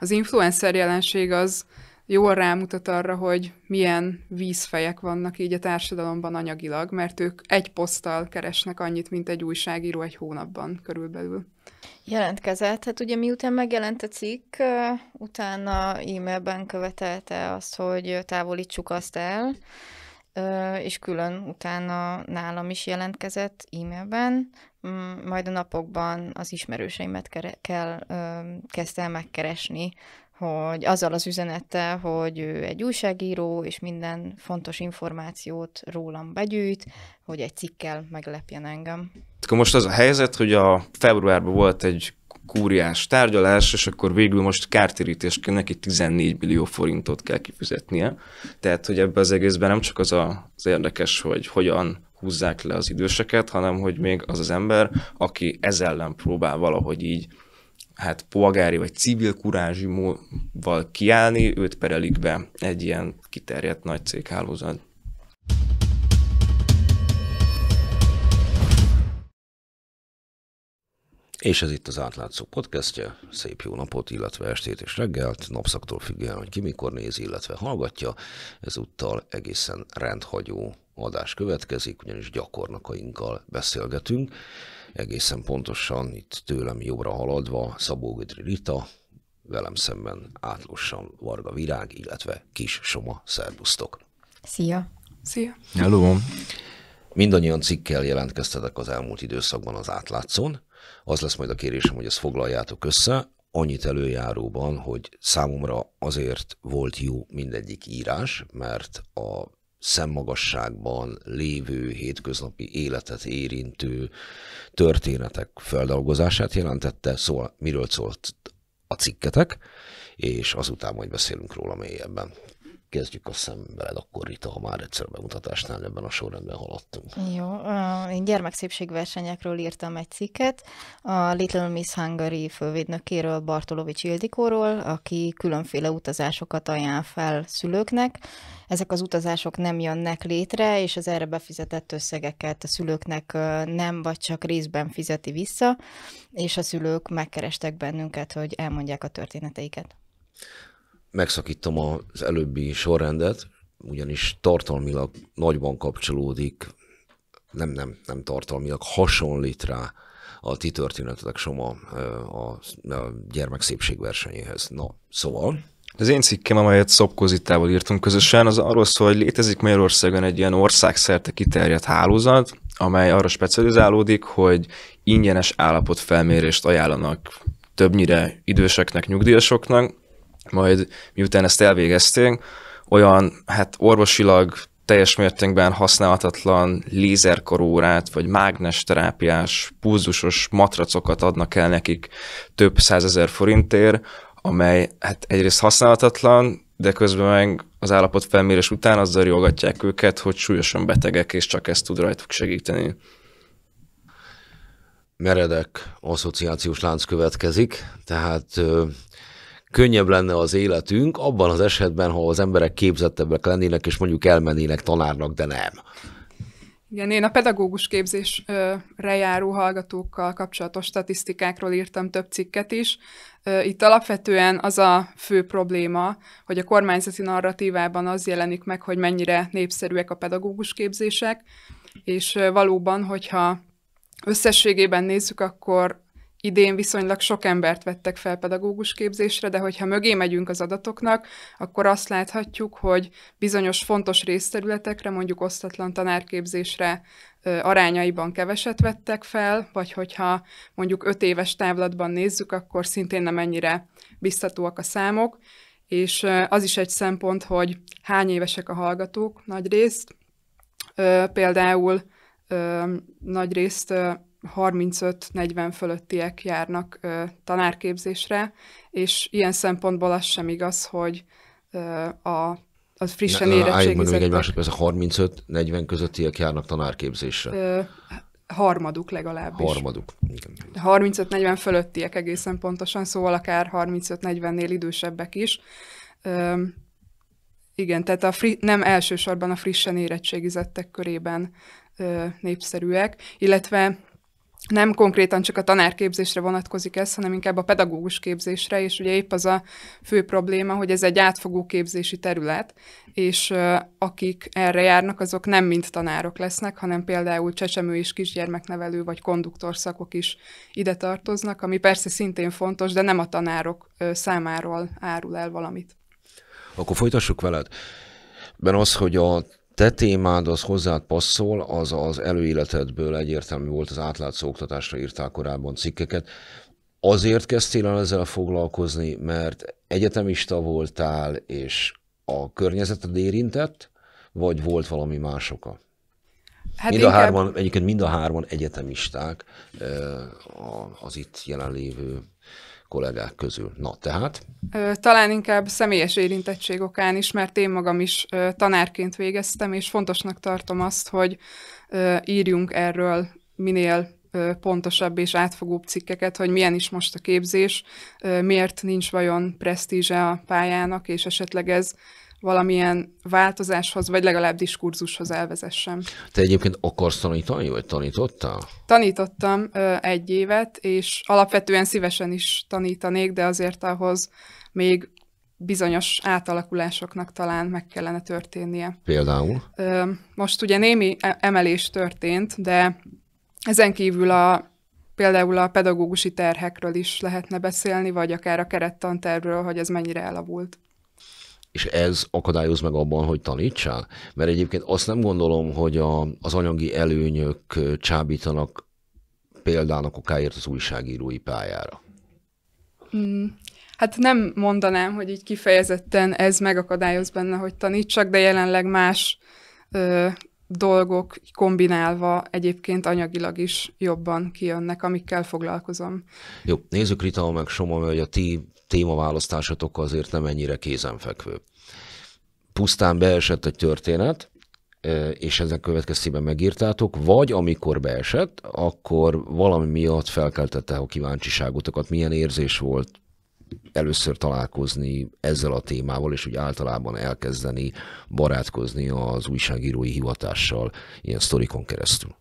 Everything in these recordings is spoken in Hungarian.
az influencer jelenség az jól rámutat arra, hogy milyen vízfejek vannak így a társadalomban anyagilag, mert ők egy poszttal keresnek annyit, mint egy újságíró egy hónapban körülbelül. Jelentkezett. Hát ugye miután megjelent a cikk, utána e-mailben követelte azt, hogy távolítsuk azt el, és külön utána nálam is jelentkezett e-mailben, mm, majd a napokban az ismerőseimet kell, kezdte el megkeresni, hogy azzal az üzenettel, hogy ő egy újságíró, és minden fontos információt rólam begyűjt, hogy egy cikkel meglepjen engem. Akkor most az a helyzet, hogy a februárban volt egy kúriás tárgyalás, és akkor végül most kártérítésként neki 14 millió forintot kell kifizetnie. Tehát, hogy ebbe az egészben nem csak az a, az érdekes, hogy hogyan húzzák le az időseket, hanem hogy még az az ember, aki ez ellen próbál valahogy így hát polgári vagy civil kurázsimóval kiállni, őt perelik be egy ilyen kiterjedt nagy céghálózat. És ez itt az Átlátszó podcastja. Szép jó napot, illetve estét és reggelt, napszaktól függően, hogy ki mikor nézi, illetve hallgatja. Ezúttal egészen rendhagyó adás következik, ugyanis gyakornakainkkal beszélgetünk. Egészen pontosan itt tőlem jobbra haladva Szabó Gödri Rita, velem szemben átlossan Varga Virág, illetve Kis Soma. Szerbusztok! Szia! Szia! Hello! Mindannyian cikkel jelentkeztetek az elmúlt időszakban az átlátszón, az lesz majd a kérésem, hogy ezt foglaljátok össze, annyit előjáróban, hogy számomra azért volt jó mindegyik írás, mert a szemmagasságban lévő, hétköznapi életet érintő történetek feldolgozását jelentette, szóval miről szólt a cikketek, és azután majd beszélünk róla mélyebben kezdjük a hiszem veled akkor, Rita, ha már egyszer a bemutatásnál ebben a sorrendben haladtunk. Jó, én gyermekszépségversenyekről írtam egy cikket, a Little Miss Hungary fővédnökéről, Bartolovics Ildikóról, aki különféle utazásokat ajánl fel szülőknek. Ezek az utazások nem jönnek létre, és az erre befizetett összegeket a szülőknek nem, vagy csak részben fizeti vissza, és a szülők megkerestek bennünket, hogy elmondják a történeteiket megszakítom az előbbi sorrendet, ugyanis tartalmilag nagyban kapcsolódik, nem, nem, nem tartalmilag, hasonlít rá a ti történetetek Soma a, a gyermek szépségversenyéhez. Na, szóval... Az én cikkem, amelyet Szopkozitával írtunk közösen, az arról szól, hogy létezik Magyarországon egy ilyen országszerte kiterjedt hálózat, amely arra specializálódik, hogy ingyenes állapotfelmérést ajánlanak többnyire időseknek, nyugdíjasoknak, majd miután ezt elvégezték, olyan hát orvosilag teljes mértékben használhatatlan lézerkorórát, vagy mágnesterápiás, pulzusos matracokat adnak el nekik több százezer forintért, amely hát egyrészt használhatatlan, de közben meg az állapot felmérés után azzal riogatják őket, hogy súlyosan betegek, és csak ezt tud rajtuk segíteni. Meredek asszociációs lánc következik, tehát könnyebb lenne az életünk abban az esetben, ha az emberek képzettebbek lennének, és mondjuk elmennének tanárnak, de nem. Igen, én a pedagógus képzésre járó hallgatókkal kapcsolatos statisztikákról írtam több cikket is. Itt alapvetően az a fő probléma, hogy a kormányzati narratívában az jelenik meg, hogy mennyire népszerűek a pedagógus képzések, és valóban, hogyha összességében nézzük, akkor idén viszonylag sok embert vettek fel pedagógus képzésre, de hogyha mögé megyünk az adatoknak, akkor azt láthatjuk, hogy bizonyos fontos részterületekre, mondjuk osztatlan tanárképzésre arányaiban keveset vettek fel, vagy hogyha mondjuk öt éves távlatban nézzük, akkor szintén nem ennyire biztatóak a számok, és az is egy szempont, hogy hány évesek a hallgatók nagy részt. Például nagy részt 35-40 fölöttiek járnak ö, tanárképzésre, és ilyen szempontból az sem igaz, hogy ö, a a frissen érettségizettek. mondom még egy másodperc, 35-40 közöttiek járnak tanárképzésre. Ö, harmaduk legalábbis. Harmaduk. 35-40 fölöttiek egészen pontosan, szóval akár 35-40-nél idősebbek is. Ö, igen, tehát a fri- nem elsősorban a frissen érettségizettek körében ö, népszerűek, illetve nem konkrétan csak a tanárképzésre vonatkozik ez, hanem inkább a pedagógus képzésre, és ugye épp az a fő probléma, hogy ez egy átfogó képzési terület, és akik erre járnak, azok nem mind tanárok lesznek, hanem például csecsemő és kisgyermeknevelő vagy konduktorszakok is ide tartoznak, ami persze szintén fontos, de nem a tanárok számáról árul el valamit. Akkor folytassuk veled. Ben az, hogy a te témád az hozzád passzol, az az előéletedből egyértelmű volt, az átlátszó oktatásra írtál korábban cikkeket. Azért kezdtél el ezzel foglalkozni, mert egyetemista voltál, és a környezeted érintett, vagy volt valami más oka? Hát mind inkább... a hárman, egyébként mind a hárman egyetemisták az itt jelenlévő kollégák közül. Na tehát? Talán inkább személyes érintettség okán is, mert én magam is tanárként végeztem, és fontosnak tartom azt, hogy írjunk erről minél pontosabb és átfogóbb cikkeket, hogy milyen is most a képzés, miért nincs vajon presztízse a pályának, és esetleg ez valamilyen változáshoz, vagy legalább diskurzushoz elvezessem. Te egyébként akarsz tanítani, vagy tanítottál? Tanítottam ö, egy évet, és alapvetően szívesen is tanítanék, de azért ahhoz még bizonyos átalakulásoknak talán meg kellene történnie. Például? Ö, most ugye némi e- emelés történt, de ezen kívül a például a pedagógusi terhekről is lehetne beszélni, vagy akár a kerettantervről, hogy ez mennyire elavult és ez akadályoz meg abban, hogy tanítsál? Mert egyébként azt nem gondolom, hogy a, az anyagi előnyök csábítanak példának okáért az újságírói pályára. Mm. Hát nem mondanám, hogy így kifejezetten ez megakadályoz benne, hogy tanítsak, de jelenleg más ö, dolgok kombinálva egyébként anyagilag is jobban kijönnek, amikkel foglalkozom. Jó, nézzük Rita, meg Soma, hogy a ti témaválasztásatok azért nem ennyire kézenfekvő. Pusztán beesett egy történet, e, és ezek következtében megírtátok, vagy amikor beesett, akkor valami miatt felkeltette a kíváncsiságotokat, milyen érzés volt először találkozni ezzel a témával, és úgy általában elkezdeni barátkozni az újságírói hivatással ilyen sztorikon keresztül?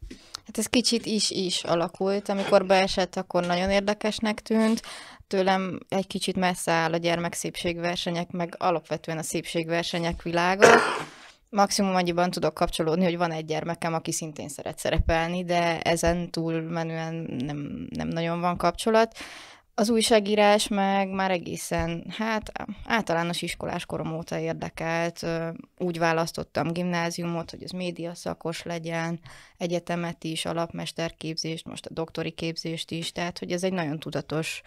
Hát ez kicsit is-is alakult. Amikor beesett, akkor nagyon érdekesnek tűnt. Tőlem egy kicsit messze áll a gyermekszépségversenyek, meg alapvetően a szépségversenyek világa. Maximum annyiban tudok kapcsolódni, hogy van egy gyermekem, aki szintén szeret szerepelni, de ezen túl menően nem, nem nagyon van kapcsolat az újságírás meg már egészen, hát általános iskolás korom óta érdekelt. Úgy választottam gimnáziumot, hogy az média szakos legyen, egyetemet is, alapmesterképzést, most a doktori képzést is, tehát hogy ez egy nagyon tudatos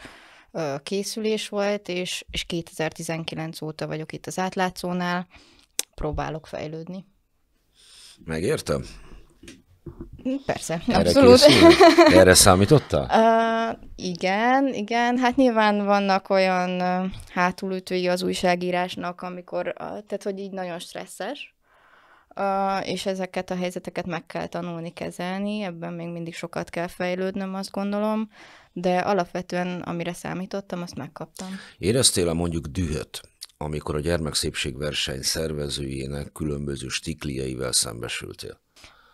készülés volt, és, és 2019 óta vagyok itt az átlátszónál, próbálok fejlődni. Megértem. Persze, Erre abszolút. Készül? Erre számítottál? uh, igen, igen. Hát nyilván vannak olyan uh, hátulütői az újságírásnak, amikor, uh, tehát hogy így nagyon stresszes, uh, és ezeket a helyzeteket meg kell tanulni kezelni, ebben még mindig sokat kell fejlődnöm, azt gondolom, de alapvetően amire számítottam, azt megkaptam. Éreztél a mondjuk dühöt, amikor a gyermekszépségverseny szervezőjének különböző stikliaivel szembesültél?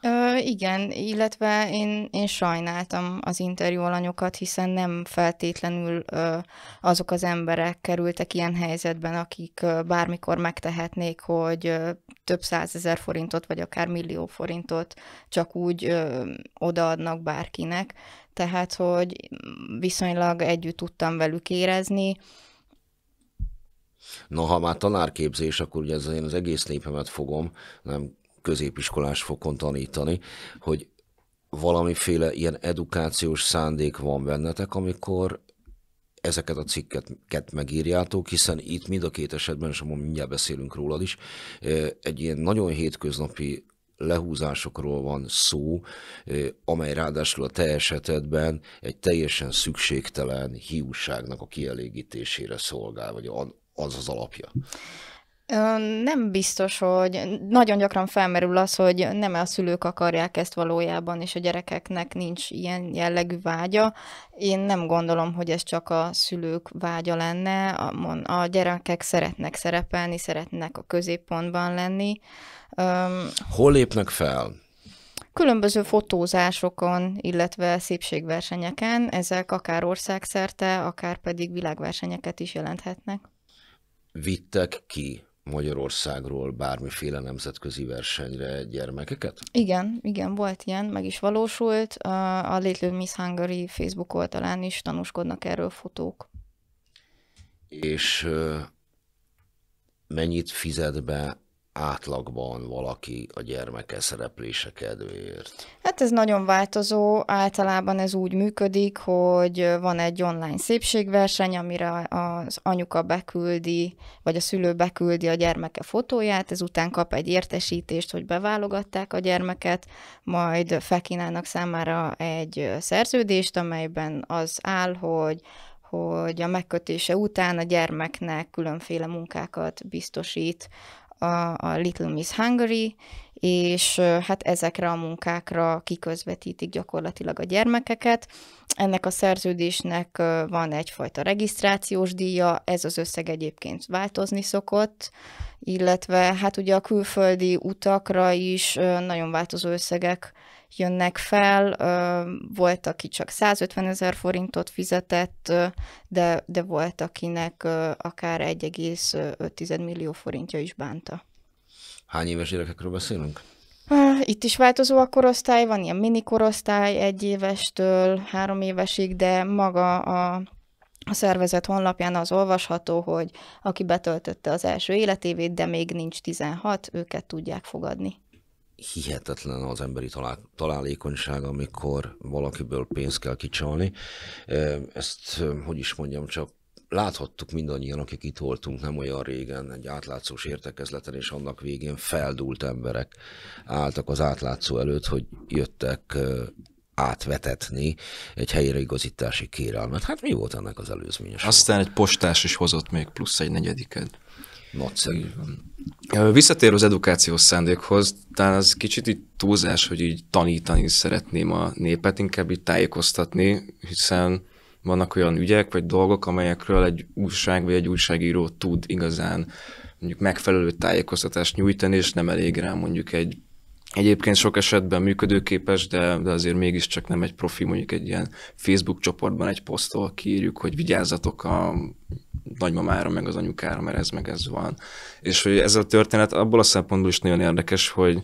Ö, igen, illetve én, én sajnáltam az interjú alanyokat, hiszen nem feltétlenül ö, azok az emberek kerültek ilyen helyzetben, akik ö, bármikor megtehetnék, hogy ö, több százezer forintot, vagy akár millió forintot csak úgy ö, odaadnak bárkinek. Tehát, hogy viszonylag együtt tudtam velük érezni, Na, ha már tanárképzés, akkor ugye ez én az egész népemet fogom, nem középiskolás fokon tanítani, hogy valamiféle ilyen edukációs szándék van bennetek, amikor ezeket a cikket megírjátok, hiszen itt mind a két esetben, és amúgy mindjárt beszélünk rólad is, egy ilyen nagyon hétköznapi lehúzásokról van szó, amely ráadásul a te esetedben egy teljesen szükségtelen hiúságnak a kielégítésére szolgál, vagy az az alapja. Nem biztos, hogy nagyon gyakran felmerül az, hogy nem a szülők akarják ezt valójában, és a gyerekeknek nincs ilyen jellegű vágya. Én nem gondolom, hogy ez csak a szülők vágya lenne. A gyerekek szeretnek szerepelni, szeretnek a középpontban lenni. Hol lépnek fel? Különböző fotózásokon, illetve szépségversenyeken, ezek akár országszerte, akár pedig világversenyeket is jelenthetnek vittek ki Magyarországról bármiféle nemzetközi versenyre gyermekeket? Igen, igen, volt ilyen, meg is valósult. A, Little Miss Hungary Facebook oldalán is tanúskodnak erről fotók. És mennyit fizet be átlagban valaki a gyermeke szereplése kedvéért? Hát ez nagyon változó. Általában ez úgy működik, hogy van egy online szépségverseny, amire az anyuka beküldi, vagy a szülő beküldi a gyermeke fotóját, ezután kap egy értesítést, hogy beválogatták a gyermeket, majd fekinálnak számára egy szerződést, amelyben az áll, hogy hogy a megkötése után a gyermeknek különféle munkákat biztosít a, a Little Miss Hungary, és hát ezekre a munkákra kiközvetítik gyakorlatilag a gyermekeket. Ennek a szerződésnek van egyfajta regisztrációs díja, ez az összeg egyébként változni szokott, illetve hát ugye a külföldi utakra is nagyon változó összegek jönnek fel, volt, aki csak 150 ezer forintot fizetett, de, de volt, akinek akár 1,5 millió forintja is bánta. Hány éves gyerekekről beszélünk? Itt is változó a korosztály, van ilyen mini korosztály egy évestől három évesig, de maga a a szervezet honlapján az olvasható, hogy aki betöltötte az első életévét, de még nincs 16, őket tudják fogadni hihetetlen az emberi talál, találékonyság, amikor valakiből pénzt kell kicsalni. Ezt, hogy is mondjam, csak láthattuk mindannyian, akik itt voltunk nem olyan régen, egy átlátszós értekezleten, és annak végén feldúlt emberek álltak az átlátszó előtt, hogy jöttek átvetetni egy helyre igazítási kérelmet. Hát mi volt ennek az előzménye? Aztán egy postás is hozott még plusz egy negyediket. Nagyszerű. Visszatér az edukációs szándékhoz, talán az kicsit így túlzás, hogy így tanítani szeretném a népet, inkább így tájékoztatni, hiszen vannak olyan ügyek vagy dolgok, amelyekről egy újság vagy egy újságíró tud igazán mondjuk megfelelő tájékoztatást nyújtani, és nem elég rá mondjuk egy Egyébként sok esetben működőképes, de, de azért mégiscsak nem egy profi, mondjuk egy ilyen Facebook csoportban egy posztol kiírjuk, hogy vigyázzatok a nagymamára, meg az anyukára, mert ez meg ez van. És hogy ez a történet abból a szempontból is nagyon érdekes, hogy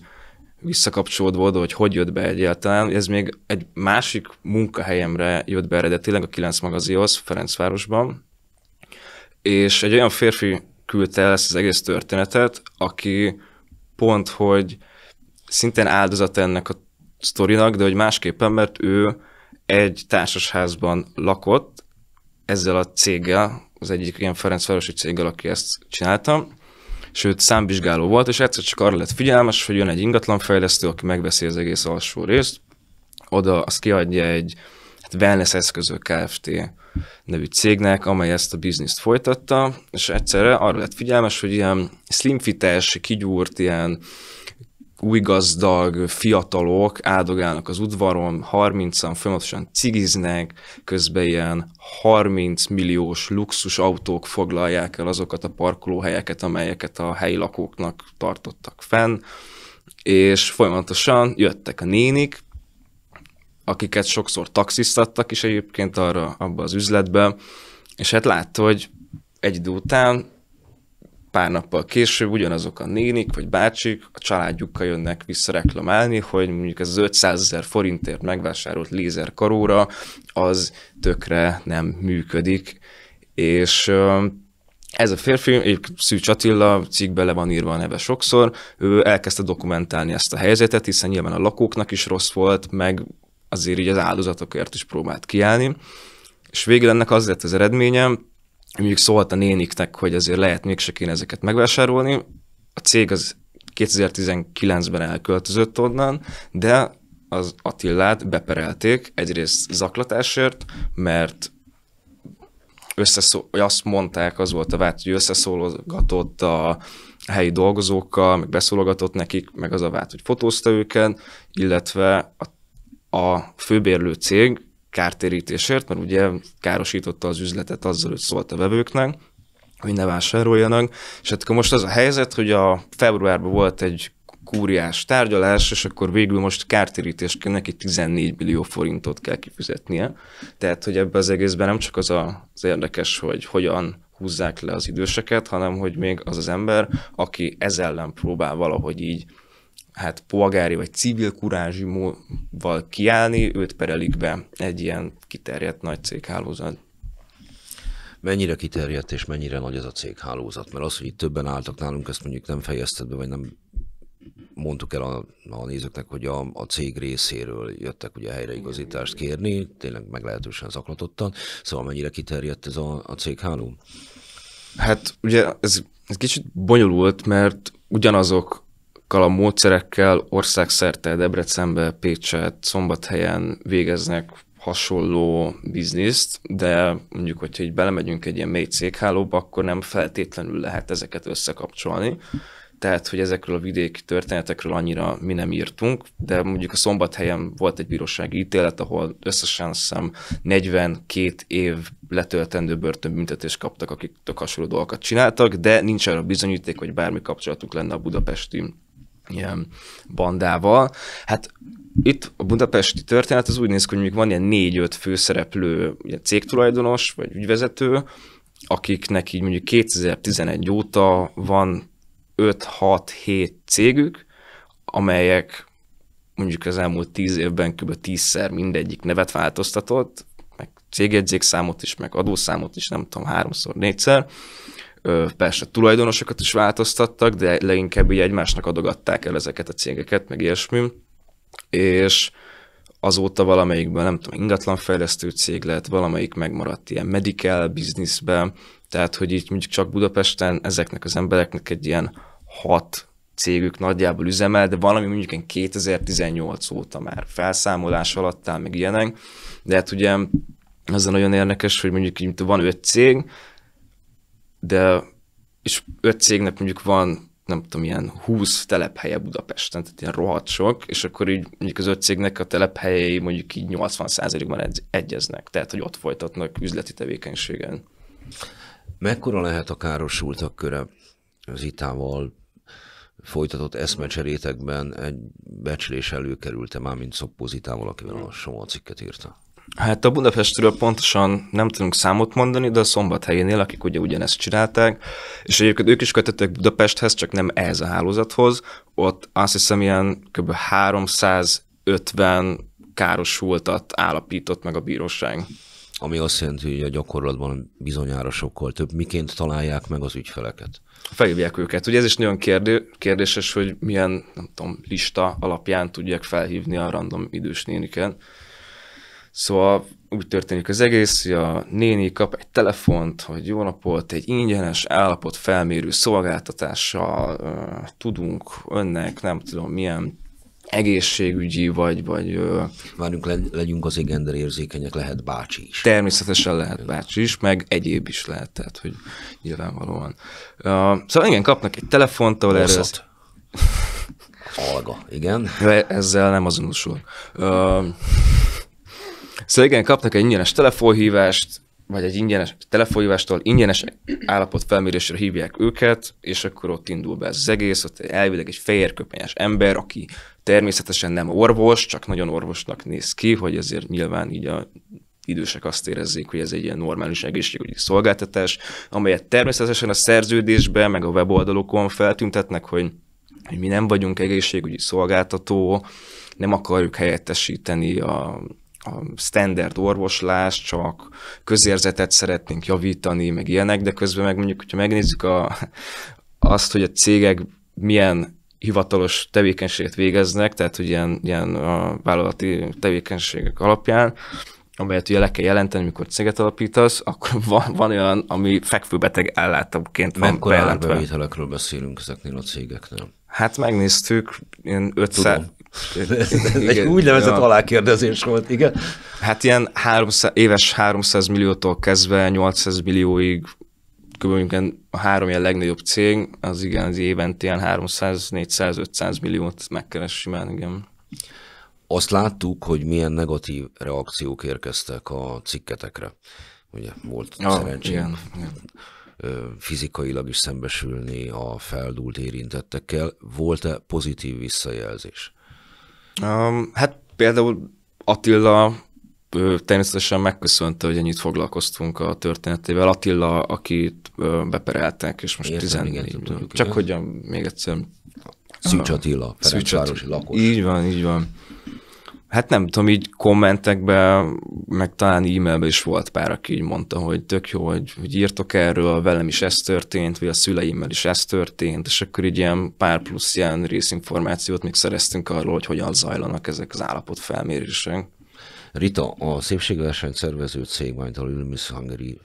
visszakapcsolódva oda, hogy hogy jött be egyáltalán. Ez még egy másik munkahelyemre jött be eredetileg a 9 magazihoz, Ferencvárosban, és egy olyan férfi küldte el ezt az egész történetet, aki pont, hogy szintén áldozat ennek a sztorinak, de hogy másképpen, mert ő egy társasházban lakott ezzel a céggel, az egyik ilyen Ferencvárosi céggel, aki ezt csináltam, sőt számvizsgáló volt, és egyszer csak arra lett figyelmes, hogy jön egy ingatlanfejlesztő, aki megveszi az egész alsó részt, oda azt kiadja egy hát wellness eszközök Kft. nevű cégnek, amely ezt a bizniszt folytatta, és egyszerre arra lett figyelmes, hogy ilyen slimfites, kigyúrt, ilyen új gazdag fiatalok áldogálnak az udvaron, 30-an folyamatosan cigiznek, közben ilyen 30 milliós luxus autók foglalják el azokat a parkolóhelyeket, amelyeket a helyi lakóknak tartottak fenn, és folyamatosan jöttek a nénik, akiket sokszor taxisztattak is egyébként arra, abba az üzletbe, és hát látta, hogy egy idő után pár nappal később ugyanazok a nénik vagy bácsik a családjukkal jönnek vissza reklamálni, hogy mondjuk ez az 500 ezer forintért megvásárolt lézerkaróra az tökre nem működik. És ez a férfi, egy Szűcs Attila, cikkbe le van írva a neve sokszor, ő elkezdte dokumentálni ezt a helyzetet, hiszen nyilván a lakóknak is rossz volt, meg azért így az áldozatokért is próbált kiállni. És végül ennek az lett az eredményem mondjuk szólt a néniknek, hogy azért lehet mégse kéne ezeket megvásárolni. A cég az 2019-ben elköltözött onnan, de az Attillát beperelték egyrészt zaklatásért, mert összeszó, azt mondták, az volt a vált, hogy összeszólogatott a helyi dolgozókkal, meg beszólogatott nekik, meg az a vált, hogy fotózta őket, illetve a, a főbérlő cég kártérítésért, mert ugye károsította az üzletet azzal, hogy szólt a vevőknek, hogy ne vásároljanak. És hát akkor most az a helyzet, hogy a februárban volt egy kúriás tárgyalás, és akkor végül most kártérítésként neki 14 millió forintot kell kifizetnie. Tehát, hogy ebbe az egészben nem csak az a, az érdekes, hogy hogyan húzzák le az időseket, hanem hogy még az az ember, aki ez ellen próbál valahogy így hát polgári vagy civil kurázsi val kiállni, őt perelik be egy ilyen kiterjedt nagy céghálózat. Mennyire kiterjedt és mennyire nagy ez a céghálózat? Mert az, hogy itt többen álltak nálunk, ezt mondjuk nem fejezted be, vagy nem mondtuk el a, a nézőknek, hogy a, a cég részéről jöttek ugye helyreigazítást kérni, tényleg meglehetősen zaklatottan. Szóval mennyire kiterjedt ez a, a cégháló? Hát ugye ez, ez kicsit bonyolult, mert ugyanazok azokkal a módszerekkel országszerte Debrecenbe, Pécset, Szombathelyen végeznek hasonló bizniszt, de mondjuk, hogyha így belemegyünk egy ilyen mély céghálóba, akkor nem feltétlenül lehet ezeket összekapcsolni. Tehát, hogy ezekről a vidéki történetekről annyira mi nem írtunk, de mondjuk a szombathelyen volt egy bírósági ítélet, ahol összesen szem 42 év letöltendő börtönbüntetést kaptak, akik tök hasonló dolgokat csináltak, de nincs arra bizonyíték, hogy bármi kapcsolatuk lenne a budapesti ilyen bandával. Hát itt a budapesti történet az úgy néz ki, hogy mondjuk van ilyen négy-öt főszereplő ugye cégtulajdonos vagy ügyvezető, akiknek így mondjuk 2011 óta van 5-6-7 cégük, amelyek mondjuk az elmúlt 10 évben kb. 10-szer mindegyik nevet változtatott, meg cégjegyzékszámot is, meg adószámot is, nem tudom, háromszor, négyszer, persze tulajdonosokat is változtattak, de leginkább így egymásnak adogatták el ezeket a cégeket, meg ilyesmi, és azóta valamelyikben, nem tudom, ingatlanfejlesztő cég lett, valamelyik megmaradt ilyen medical bizniszbe, tehát hogy így mondjuk csak Budapesten ezeknek az embereknek egy ilyen hat cégük nagyjából üzemel, de valami mondjuk 2018 óta már felszámolás alatt áll, meg ilyenek, de hát ugye az a nagyon érdekes, hogy mondjuk van öt cég, de és öt cégnek mondjuk van nem tudom, ilyen 20 telephelye Budapesten, tehát ilyen rohadt sok, és akkor így mondjuk az öt cégnek a telephelyei mondjuk így 80%-ban egyeznek, tehát hogy ott folytatnak üzleti tevékenységen. Mekkora lehet a károsultak köre az itával folytatott eszmecserétekben egy becslés előkerült-e már, mint Szoppozitával, itával, akivel a Soma cikket írta? Hát a Budapestről pontosan nem tudunk számot mondani, de a szombathelyénél, akik ugye ugyanezt csinálták, és egyébként ők is kötöttek Budapesthez, csak nem ehhez a hálózathoz, ott azt hiszem ilyen kb. 350 károsultat állapított meg a bíróság. Ami azt jelenti, hogy a gyakorlatban bizonyára sokkal több. Miként találják meg az ügyfeleket? Felhívják őket. Ugye ez is nagyon kérdő, kérdéses, hogy milyen, nem tudom, lista alapján tudják felhívni a random idős néniken. Szóval úgy történik az egész, hogy a néni kap egy telefont, hogy jó napot, egy ingyenes állapot felmérő szolgáltatással uh, tudunk önnek, nem tudom milyen egészségügyi, vagy... vagy Várjunk, legyünk az igendre érzékenyek, lehet bácsi is. Természetesen lehet bácsi is, meg egyéb is lehet, tehát, hogy nyilvánvalóan. Uh, szóval igen, kapnak egy telefont, ahol erre... Alga, igen. Ezzel nem azonosul. Uh, Szóval igen, kapnak egy ingyenes telefonhívást, vagy egy ingyenes telefonhívástól ingyenes állapotfelmérésre hívják őket, és akkor ott indul be ez az egész, ott elvileg egy fehérköpenyes ember, aki természetesen nem orvos, csak nagyon orvosnak néz ki, hogy ezért nyilván így a idősek azt érezzék, hogy ez egy ilyen normális egészségügyi szolgáltatás, amelyet természetesen a szerződésben, meg a weboldalokon feltüntetnek, hogy, hogy mi nem vagyunk egészségügyi szolgáltató, nem akarjuk helyettesíteni a a standard orvoslás, csak közérzetet szeretnénk javítani, meg ilyenek, de közben meg mondjuk, hogyha megnézzük a, azt, hogy a cégek milyen hivatalos tevékenységet végeznek, tehát hogy ilyen, ilyen a vállalati tevékenységek alapján, amelyet ugye le kell jelenteni, amikor céget alapítasz, akkor van, van olyan, ami fekvőbeteg ellátóként van bejelentve. Mekkora beszélünk ezeknél a cégeknél? Hát megnéztük, ilyen 500, ez, egy úgynevezett ja. alákérdezés volt, igen. Hát ilyen 300, éves 300 milliótól kezdve 800 millióig kb. a három ilyen legnagyobb cég, az igen, az évente ilyen 300, 400, 500 milliót megkeres simán, igen. Azt láttuk, hogy milyen negatív reakciók érkeztek a cikketekre. Ugye volt ja, szerencsém igen, igen. fizikailag is szembesülni a feldúlt érintettekkel. Volt-e pozitív visszajelzés? Um, hát például Attila ő, természetesen megköszönte, hogy ennyit foglalkoztunk a történetével. Attila, akit ö, bepereltek, és most Értem, 14. Igen, tudom, tudjuk, Csak hogy még egyszer... Szűcs Attila, Ferencvárosi lakos. Így van, így van. Hát nem tudom, így kommentekben meg talán e-mailben is volt pár, aki így mondta, hogy tök jó, hogy, hogy írtok erről, velem is ez történt, vagy a szüleimmel is ez történt, és akkor így ilyen pár plusz ilyen részinformációt még szereztünk arról, hogy hogyan zajlanak ezek az állapotfelmérések. Rita, a szépségverseny szervező cég, majd a Lülmisz Hungary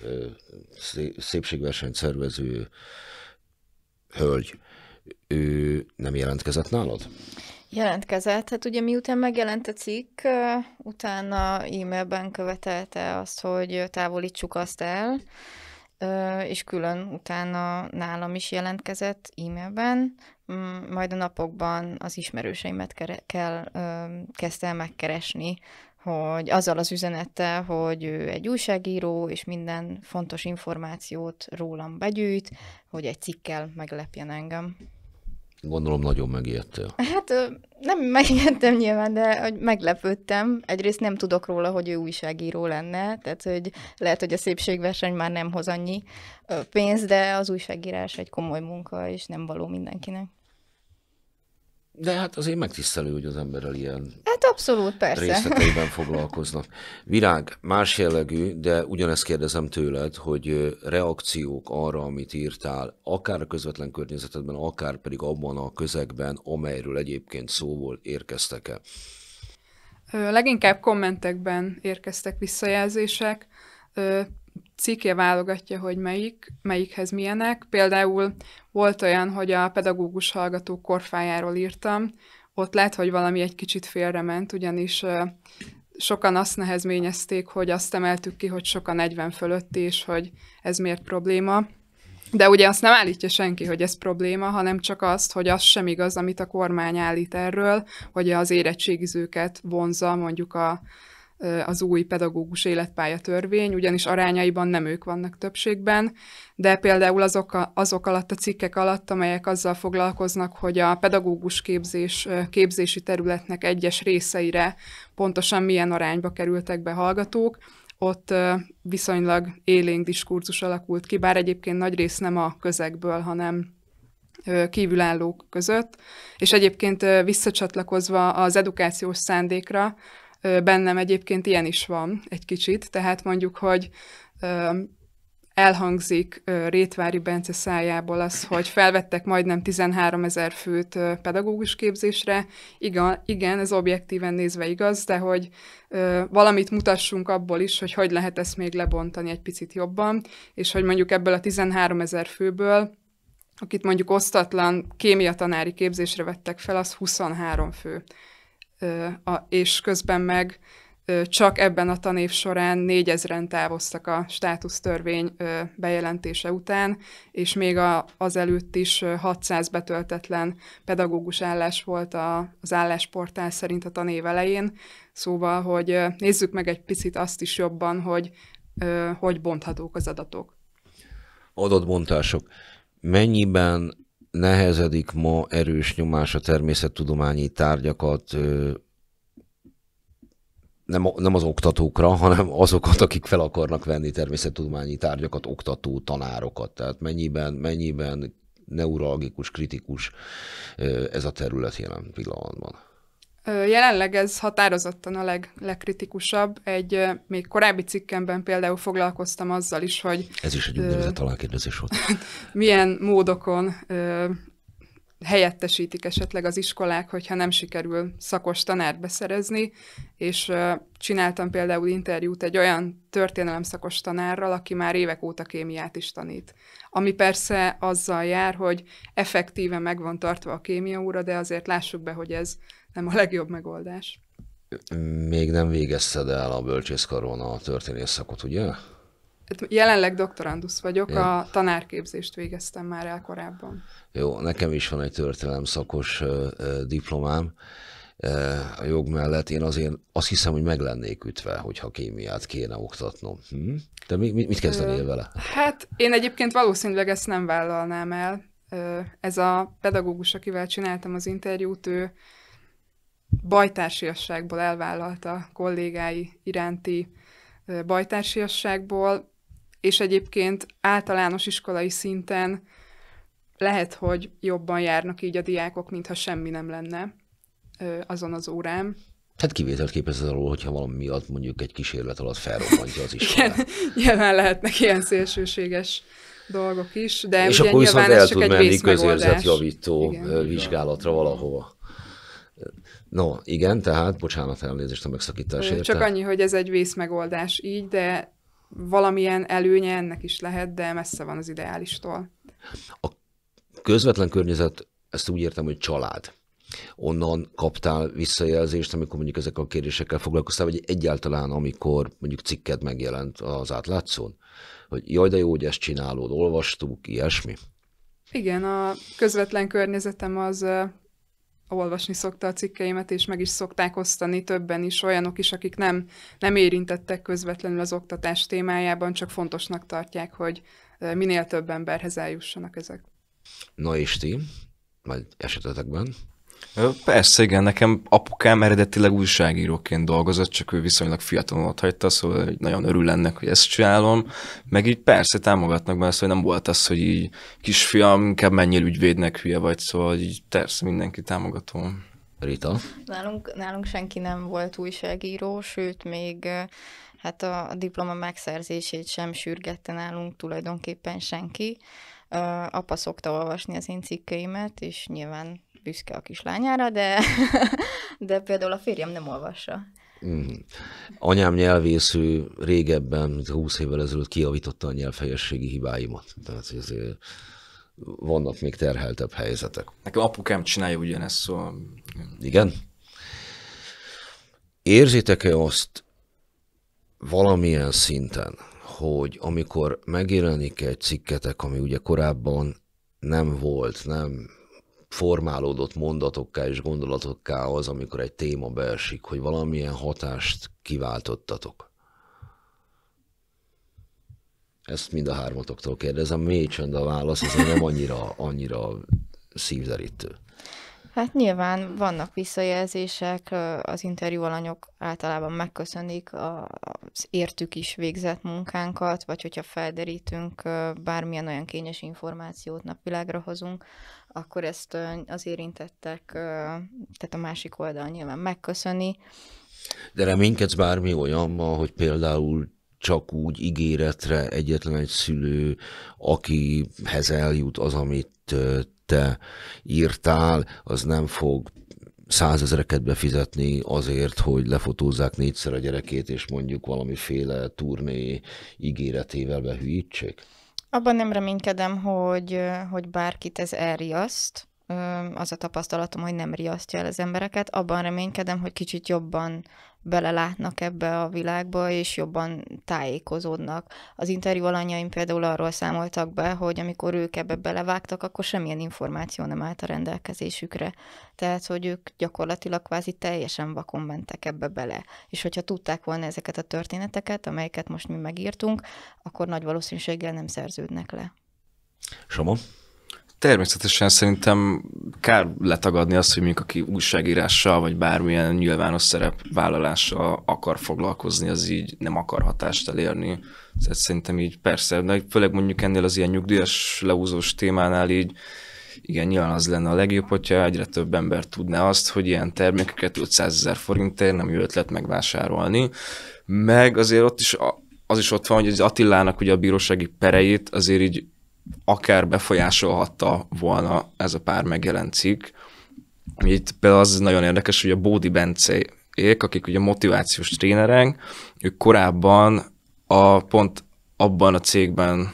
szépségverseny szervező hölgy, ő nem jelentkezett nálad? jelentkezett. Hát ugye miután megjelent a cikk, utána e-mailben követelte azt, hogy távolítsuk azt el, és külön utána nálam is jelentkezett e-mailben, mm, majd a napokban az ismerőseimet kere- kell, kezdte megkeresni, hogy azzal az üzenettel, hogy ő egy újságíró, és minden fontos információt rólam begyűjt, hogy egy cikkel meglepjen engem. Gondolom nagyon megijedtél. Hát nem megijedtem nyilván, de hogy meglepődtem. Egyrészt nem tudok róla, hogy ő újságíró lenne, tehát hogy lehet, hogy a szépségverseny már nem hoz annyi pénzt, de az újságírás egy komoly munka, és nem való mindenkinek. De hát azért megtisztelő, hogy az emberrel ilyen hát abszolút, persze. részleteiben foglalkoznak. Virág, más jellegű, de ugyanezt kérdezem tőled, hogy reakciók arra, amit írtál, akár a közvetlen környezetedben, akár pedig abban a közegben, amelyről egyébként szóval érkeztek-e? Leginkább kommentekben érkeztek visszajelzések cikke válogatja, hogy melyik, melyikhez milyenek. Például volt olyan, hogy a pedagógus hallgató korfájáról írtam, ott lehet, hogy valami egy kicsit félrement, ugyanis sokan azt nehezményezték, hogy azt emeltük ki, hogy sokan 40 fölötti, és hogy ez miért probléma. De ugye azt nem állítja senki, hogy ez probléma, hanem csak azt, hogy az sem igaz, amit a kormány állít erről, hogy az érettségizőket vonza mondjuk a az új pedagógus életpálya törvény, ugyanis arányaiban nem ők vannak többségben, de például azok, a, azok alatt a cikkek alatt, amelyek azzal foglalkoznak, hogy a pedagógus képzés képzési területnek egyes részeire pontosan milyen arányba kerültek be hallgatók, ott viszonylag élénk diskurzus alakult ki, bár egyébként nagy rész nem a közegből, hanem kívülállók között. És egyébként visszacsatlakozva az edukációs szándékra, bennem egyébként ilyen is van egy kicsit, tehát mondjuk, hogy elhangzik Rétvári Bence szájából az, hogy felvettek majdnem 13 ezer főt pedagógus képzésre. Igen, igen, ez objektíven nézve igaz, de hogy valamit mutassunk abból is, hogy hogy lehet ezt még lebontani egy picit jobban, és hogy mondjuk ebből a 13 ezer főből akit mondjuk osztatlan kémia tanári képzésre vettek fel, az 23 fő és közben meg csak ebben a tanév során négyezren távoztak a státusztörvény bejelentése után, és még az előtt is 600 betöltetlen pedagógus állás volt a, az állásportál szerint a tanév elején. Szóval, hogy nézzük meg egy picit azt is jobban, hogy hogy bonthatók az adatok. Adatbontások. Mennyiben nehezedik ma erős nyomás a természettudományi tárgyakat nem, nem az oktatókra, hanem azokat, akik fel akarnak venni természettudományi tárgyakat, oktató tanárokat. Tehát mennyiben, mennyiben neuralgikus, kritikus ez a terület jelen pillanatban. Jelenleg ez határozottan a leg, legkritikusabb. Egy még korábbi cikkemben például foglalkoztam azzal is, hogy... Ez is egy úgynevezett alákérdezés volt. milyen módokon helyettesítik esetleg az iskolák, hogyha nem sikerül szakos tanárt beszerezni, és csináltam például interjút egy olyan történelem szakos tanárral, aki már évek óta kémiát is tanít. Ami persze azzal jár, hogy effektíven meg van tartva a kémia óra, de azért lássuk be, hogy ez nem a legjobb megoldás. Még nem végezted el a bölcsészkaron a történész szakot, ugye? Hát jelenleg doktorandusz vagyok, Jó. a tanárképzést végeztem már el korábban. Jó, nekem is van egy történelem szakos ö, ö, diplomám ö, a jog mellett. Én azért azt hiszem, hogy meg lennék ütve, hogyha kémiát kéne oktatnom. Hm? Te mi, mi, mit kezdenél vele? Hát én egyébként valószínűleg ezt nem vállalnám el. Ez a pedagógus, akivel csináltam az interjút, ő bajtársiasságból elvállalta kollégái iránti bajtársiasságból, és egyébként általános iskolai szinten lehet, hogy jobban járnak így a diákok, mintha semmi nem lenne azon az órán. Hát kivételt képez az alól, hogyha valami miatt mondjuk egy kísérlet alatt felrobbantja az iskolát. Igen, nyilván lehetnek ilyen szélsőséges dolgok is, de És ugye akkor viszont el tud menni közérzetjavító igen. vizsgálatra valahova. No, igen, tehát, bocsánat, elnézést a megszakításért. Csak annyi, hogy ez egy vészmegoldás így, de valamilyen előnye ennek is lehet, de messze van az ideálistól. A közvetlen környezet, ezt úgy értem, hogy család. Onnan kaptál visszajelzést, amikor mondjuk ezek a kérdésekkel foglalkoztál, vagy egyáltalán, amikor mondjuk cikked megjelent az átlátszón, hogy jaj, de jó, hogy ezt csinálod, olvastuk, ilyesmi. Igen, a közvetlen környezetem az olvasni szokta a cikkeimet, és meg is szokták osztani többen is, olyanok is, akik nem, nem érintettek közvetlenül az oktatás témájában, csak fontosnak tartják, hogy minél több emberhez eljussanak ezek. Na és ti, majd esetetekben Persze, igen, nekem apukám eredetileg újságíróként dolgozott, csak ő viszonylag fiatalon ott hagyta, szóval nagyon örül ennek, hogy ezt csinálom. Meg így persze támogatnak benne, szóval nem volt az, hogy így kisfiam, inkább mennyi ügyvédnek hülye vagy, szóval így persze mindenki támogatom. Rita? Nálunk, nálunk senki nem volt újságíró, sőt, még hát a, a diploma megszerzését sem sürgette nálunk tulajdonképpen senki. Uh, apa szokta olvasni az én cikkeimet, és nyilván büszke a kislányára, de, de például a férjem nem olvassa. Mm. Anyám nyelvésző régebben, mint 20 évvel ezelőtt kiavította a nyelvfejességi hibáimat. Tehát ezért vannak még terheltebb helyzetek. Nekem apukám csinálja ugyanezt, szóval... Igen? Érzitek-e azt valamilyen szinten, hogy amikor megjelenik egy cikketek, ami ugye korábban nem volt, nem formálódott mondatokká és gondolatokká az, amikor egy téma beesik, hogy valamilyen hatást kiváltottatok? Ezt mind a hármatoktól kérdezem, mély csönd a válasz, ez nem annyira, annyira szívzerítő. Hát nyilván vannak visszajelzések, az interjú alanyok általában megköszönik az értük is végzett munkánkat, vagy hogyha felderítünk bármilyen olyan kényes információt napvilágra hozunk, akkor ezt az érintettek, tehát a másik oldal nyilván megköszöni. De reménykedsz bármi ma, hogy például csak úgy ígéretre egyetlen egy szülő, akihez eljut az, amit te írtál, az nem fog százezreket befizetni azért, hogy lefotózzák négyszer a gyerekét, és mondjuk valamiféle turné ígéretével behűítsék? Abban nem reménykedem, hogy, hogy bárkit ez elriaszt. Az a tapasztalatom, hogy nem riasztja el az embereket. Abban reménykedem, hogy kicsit jobban belelátnak ebbe a világba, és jobban tájékozódnak. Az interjú alanyaim például arról számoltak be, hogy amikor ők ebbe belevágtak, akkor semmilyen információ nem állt a rendelkezésükre. Tehát, hogy ők gyakorlatilag kvázi teljesen vakon mentek ebbe bele. És hogyha tudták volna ezeket a történeteket, amelyeket most mi megírtunk, akkor nagy valószínűséggel nem szerződnek le. Somon? Természetesen szerintem kár letagadni azt, hogy mondjuk aki újságírással, vagy bármilyen nyilvános szerepvállalással akar foglalkozni, az így nem akar hatást elérni. Tehát szerintem így persze, de főleg mondjuk ennél az ilyen nyugdíjas leúzós témánál így igen, nyilván az lenne a legjobb, hogyha egyre több ember tudná azt, hogy ilyen termékeket 500 ezer forintért nem jó ötlet megvásárolni, meg azért ott is az is ott van, hogy az Attilának ugye a bírósági perejét azért így akár befolyásolhatta volna ez a pár megjelent cikk. Itt például az nagyon érdekes, hogy a Bódi Bencék, akik ugye motivációs trénerek, ők korábban a, pont abban a cégben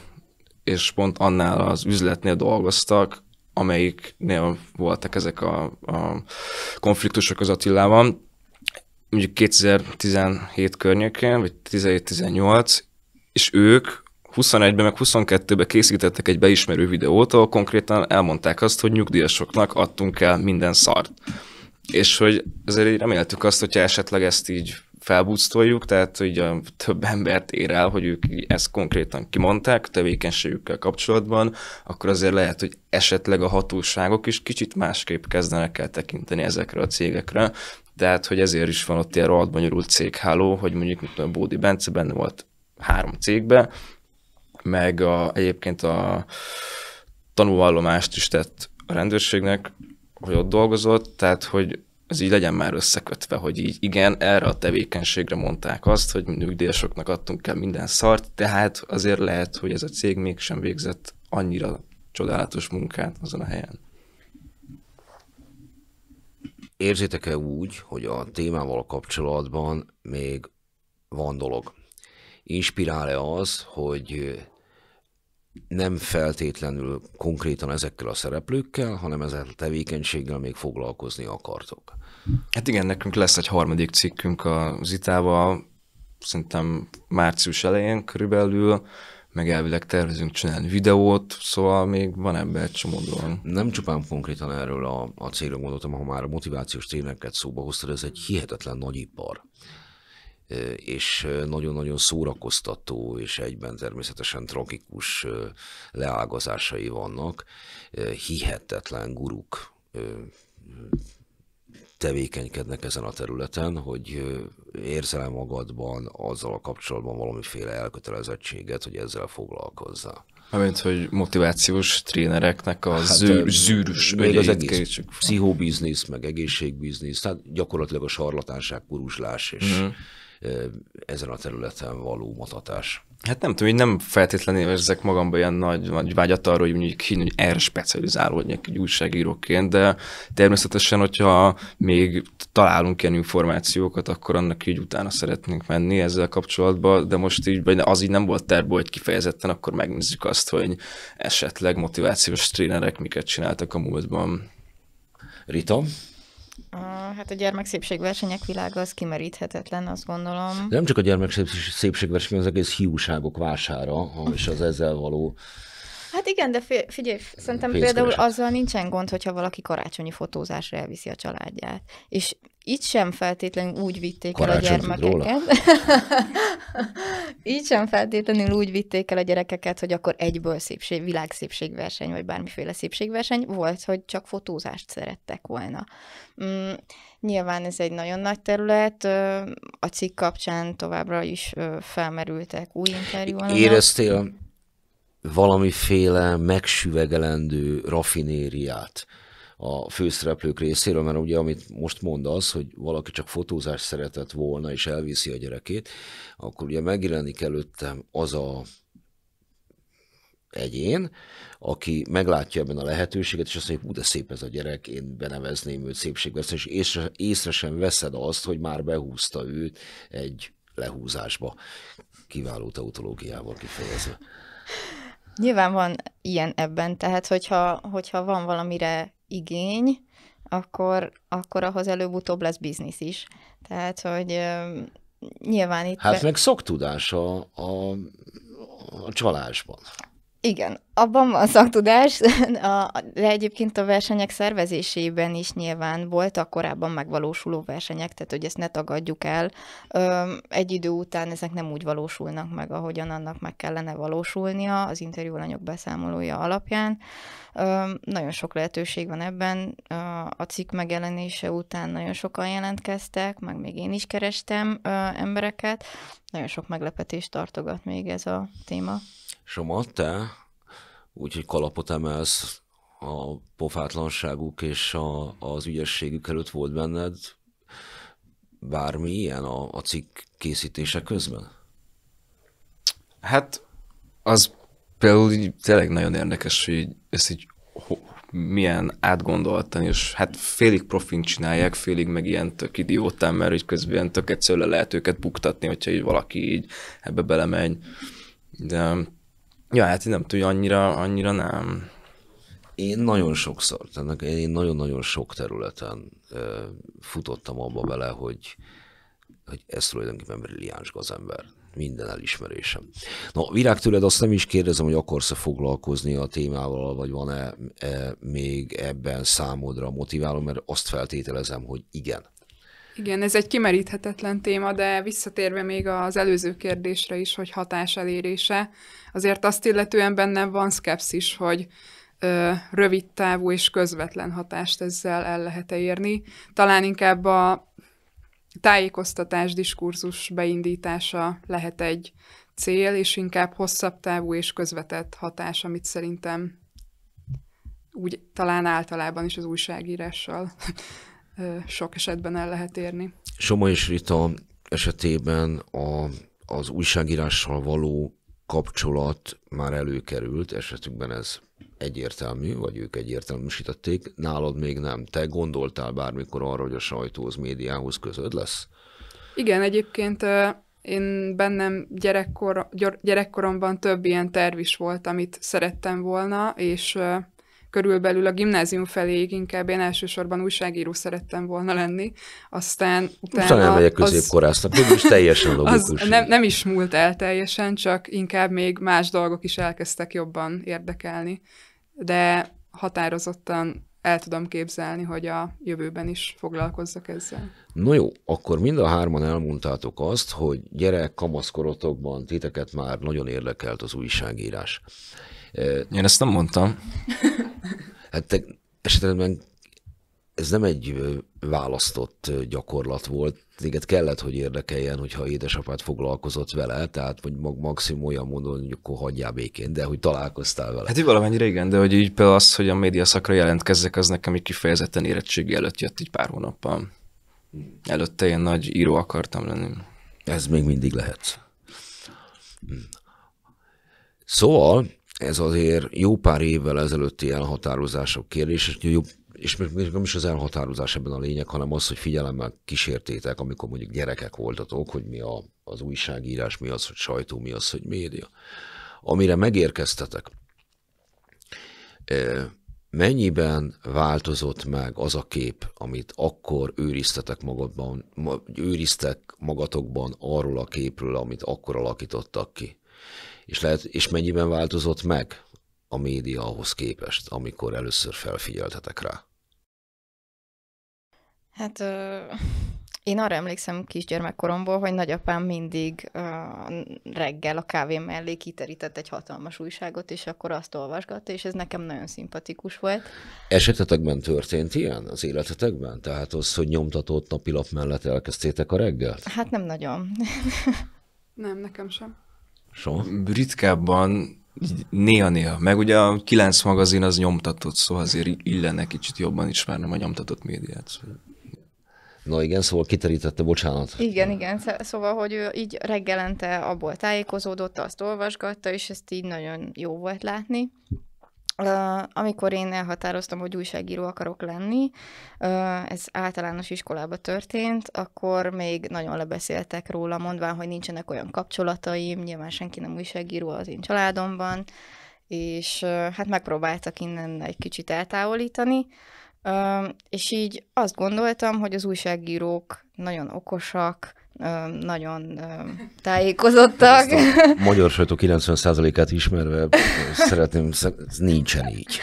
és pont annál az üzletnél dolgoztak, amelyiknél voltak ezek a, a konfliktusok az Attilában, mondjuk 2017 környékén, vagy 17-18, és ők 21-ben meg 22-ben készítettek egy beismerő videót, ahol konkrétan elmondták azt, hogy nyugdíjasoknak adtunk el minden szart. És hogy ezért így reméltük azt, hogyha esetleg ezt így felbúztoljuk, tehát hogy a több embert ér el, hogy ők ezt konkrétan kimondták tevékenységükkel kapcsolatban, akkor azért lehet, hogy esetleg a hatóságok is kicsit másképp kezdenek el tekinteni ezekre a cégekre, tehát hogy ezért is van ott ilyen rohadt bonyolult cégháló, hogy mondjuk mint a Bódi Bence benne volt három cégbe, meg a, egyébként a tanulvallomást is tett a rendőrségnek, hogy ott dolgozott, tehát hogy ez így legyen már összekötve, hogy így igen, erre a tevékenységre mondták azt, hogy nyugdíjasoknak adtunk el minden szart, tehát azért lehet, hogy ez a cég mégsem végzett annyira csodálatos munkát azon a helyen. Érzitek-e úgy, hogy a témával kapcsolatban még van dolog? Inspirál-e az, hogy nem feltétlenül konkrétan ezekkel a szereplőkkel, hanem ezzel a tevékenységgel még foglalkozni akartok. Hát igen, nekünk lesz egy harmadik cikkünk a Zitával, szerintem március elején körülbelül, meg elvileg tervezünk csinálni videót, szóval még van ebben egy csomó dolog. Nem csupán konkrétan erről a, a célra gondoltam, ha már a motivációs tényeket szóba hoztad, ez egy hihetetlen nagy ipar és nagyon-nagyon szórakoztató, és egyben természetesen tragikus leágazásai vannak. Hihetetlen guruk tevékenykednek ezen a területen, hogy érzel magadban azzal a kapcsolatban valamiféle elkötelezettséget, hogy ezzel foglalkozza. Amint, hogy motivációs trénereknek a hát, zű, zűrűs még az egész pszichobiznisz, meg egészségbiznisz, tehát gyakorlatilag a sarlatánság, kuruslás és mm. -hmm ezen a területen való matatás. Hát nem tudom, így nem feltétlenül érzek magamban ilyen nagy, nagy vágyat arra, hogy mondjuk hinni, hogy erre specializálódjak egy újságíróként, de természetesen, hogyha még találunk ilyen információkat, akkor annak így utána szeretnénk menni ezzel kapcsolatban, de most így az így nem volt terve, hogy kifejezetten akkor megnézzük azt, hogy esetleg motivációs trénerek miket csináltak a múltban. Rita? Hát a gyermekszépségversenyek világa az kimeríthetetlen, azt gondolom. De nem csak a gyermekszépségversenyek, az egész hiúságok vására, és az ezzel való Hát igen, de figyelj, szerintem például azzal nincsen gond, hogyha valaki karácsonyi fotózásra elviszi a családját. És itt sem feltétlenül úgy vitték el a gyermekeket. így sem feltétlenül úgy vitték el a gyerekeket, hogy akkor egyből szépség, világszépségverseny, vagy bármiféle szépségverseny volt, hogy csak fotózást szerettek volna. Mm, nyilván ez egy nagyon nagy terület, a cikk kapcsán továbbra is felmerültek új interjúan. Éreztél valamiféle megsüvegelendő rafinériát? a főszereplők részéről, mert ugye amit most mond az, hogy valaki csak fotózás szeretett volna, és elviszi a gyerekét, akkor ugye megjelenik előttem az a egyén, aki meglátja ebben a lehetőséget, és azt mondja, hogy de szép ez a gyerek, én benevezném őt szépségvesztő, és észre, észre sem veszed azt, hogy már behúzta őt egy lehúzásba. Kiváló tautológiával kifejezve. Nyilván van ilyen ebben, tehát hogyha, hogyha van valamire igény, akkor, akkor ahhoz előbb-utóbb lesz biznisz is. Tehát, hogy nyilván itt... Hát meg meg a, a, a csalásban. Igen, abban van szaktudás, de egyébként a versenyek szervezésében is nyilván voltak korábban megvalósuló versenyek, tehát hogy ezt ne tagadjuk el. Egy idő után ezek nem úgy valósulnak meg, ahogyan annak meg kellene valósulnia az interjúlanyok beszámolója alapján. Nagyon sok lehetőség van ebben. A cikk megjelenése után nagyon sokan jelentkeztek, meg még én is kerestem embereket. Nagyon sok meglepetést tartogat még ez a téma a te, úgyhogy kalapot emelsz a pofátlanságuk és a, az ügyességük előtt volt benned bármi ilyen a, a cikk készítése közben? Hát az például így tényleg nagyon érdekes, hogy ezt így ho, milyen átgondoltan, és hát félig profin csinálják, félig meg ilyen tök idiótán, mert így közben tök egyszerűen le lehet őket buktatni, hogyha így valaki így ebbe belemegy. De Ja, hát én nem tudja, annyira, annyira nem. Én nagyon sokszor, tehát én nagyon-nagyon sok területen futottam abba bele, hogy, hogy ez tulajdonképpen brilliáns gazember minden elismerésem. Na, Virág, tőled azt nem is kérdezem, hogy akarsz-e foglalkozni a témával, vagy van-e e, még ebben számodra motiváló, mert azt feltételezem, hogy igen. Igen, ez egy kimeríthetetlen téma, de visszatérve még az előző kérdésre is, hogy hatás elérése, azért azt illetően bennem van szkepszis, hogy ö, rövid távú és közvetlen hatást ezzel el lehet -e érni. Talán inkább a tájékoztatás, diskurzus beindítása lehet egy cél, és inkább hosszabb távú és közvetett hatás, amit szerintem úgy talán általában is az újságírással sok esetben el lehet érni. Soma és Rita esetében a, az újságírással való kapcsolat már előkerült, esetükben ez egyértelmű, vagy ők egyértelműsítették, nálad még nem. Te gondoltál bármikor arra, hogy a sajtóhoz, médiához közöd lesz? Igen, egyébként én bennem gyerekkor, gyerekkoromban több ilyen terv is volt, amit szerettem volna, és körülbelül a gimnázium feléig inkább én elsősorban újságíró szerettem volna lenni, aztán utána... Aztán elmegyek középkorásznak, mégis teljesen logikus. Az nem, nem is múlt el teljesen, csak inkább még más dolgok is elkezdtek jobban érdekelni, de határozottan el tudom képzelni, hogy a jövőben is foglalkozzak ezzel. No jó, akkor mind a hárman elmondtátok azt, hogy gyerek kamaszkorotokban titeket már nagyon érdekelt az újságírás. Én ezt nem mondtam. Hát te esetben ez nem egy választott gyakorlat volt, téged kellett, hogy érdekeljen, hogyha édesapád foglalkozott vele, tehát hogy maximum olyan módon, hogy akkor hagyjál békén, de hogy találkoztál vele. Hát így valamennyire igen, de hogy így például az, hogy a média szakra jelentkezzek, az nekem így kifejezetten érettségi előtt jött egy pár hónappal. Előtte ilyen nagy író akartam lenni. Ez még mindig lehet. Hm. Szóval ez azért jó pár évvel ezelőtti elhatározások kérdés, és jó és még nem is az elhatározás ebben a lényeg, hanem az, hogy figyelemmel kísértétek, amikor mondjuk gyerekek voltatok, hogy mi a, az újságírás, mi az, hogy sajtó, mi az, hogy média. Amire megérkeztetek, mennyiben változott meg az a kép, amit akkor őriztetek magadban, őriztek magatokban arról a képről, amit akkor alakítottak ki? és, lehet, és mennyiben változott meg a média ahhoz képest, amikor először felfigyeltetek rá? Hát ö, én arra emlékszem kisgyermekkoromból, hogy nagyapám mindig ö, reggel a kávé mellé kiterített egy hatalmas újságot, és akkor azt olvasgatta, és ez nekem nagyon szimpatikus volt. Esetetekben történt ilyen az életetekben? Tehát az, hogy nyomtatott napilap mellett elkezdtétek a reggelt? Hát nem nagyon. nem, nekem sem. So. Ritkábban néha-néha. Meg ugye a kilenc magazin az nyomtatott, szóval azért illene kicsit jobban ismernem a nyomtatott médiát. Szóval. Na igen, szóval kiterítette, bocsánat. Igen, igen, szóval, hogy ő így reggelente abból tájékozódott, azt olvasgatta, és ezt így nagyon jó volt látni amikor én elhatároztam, hogy újságíró akarok lenni, ez általános iskolába történt, akkor még nagyon lebeszéltek róla, mondván, hogy nincsenek olyan kapcsolataim, nyilván senki nem újságíró az én családomban, és hát megpróbáltak innen egy kicsit eltávolítani, és így azt gondoltam, hogy az újságírók nagyon okosak, nagyon tájékozottak. A magyar sajtó 90%-át ismerve szeretném, ez nincsen így.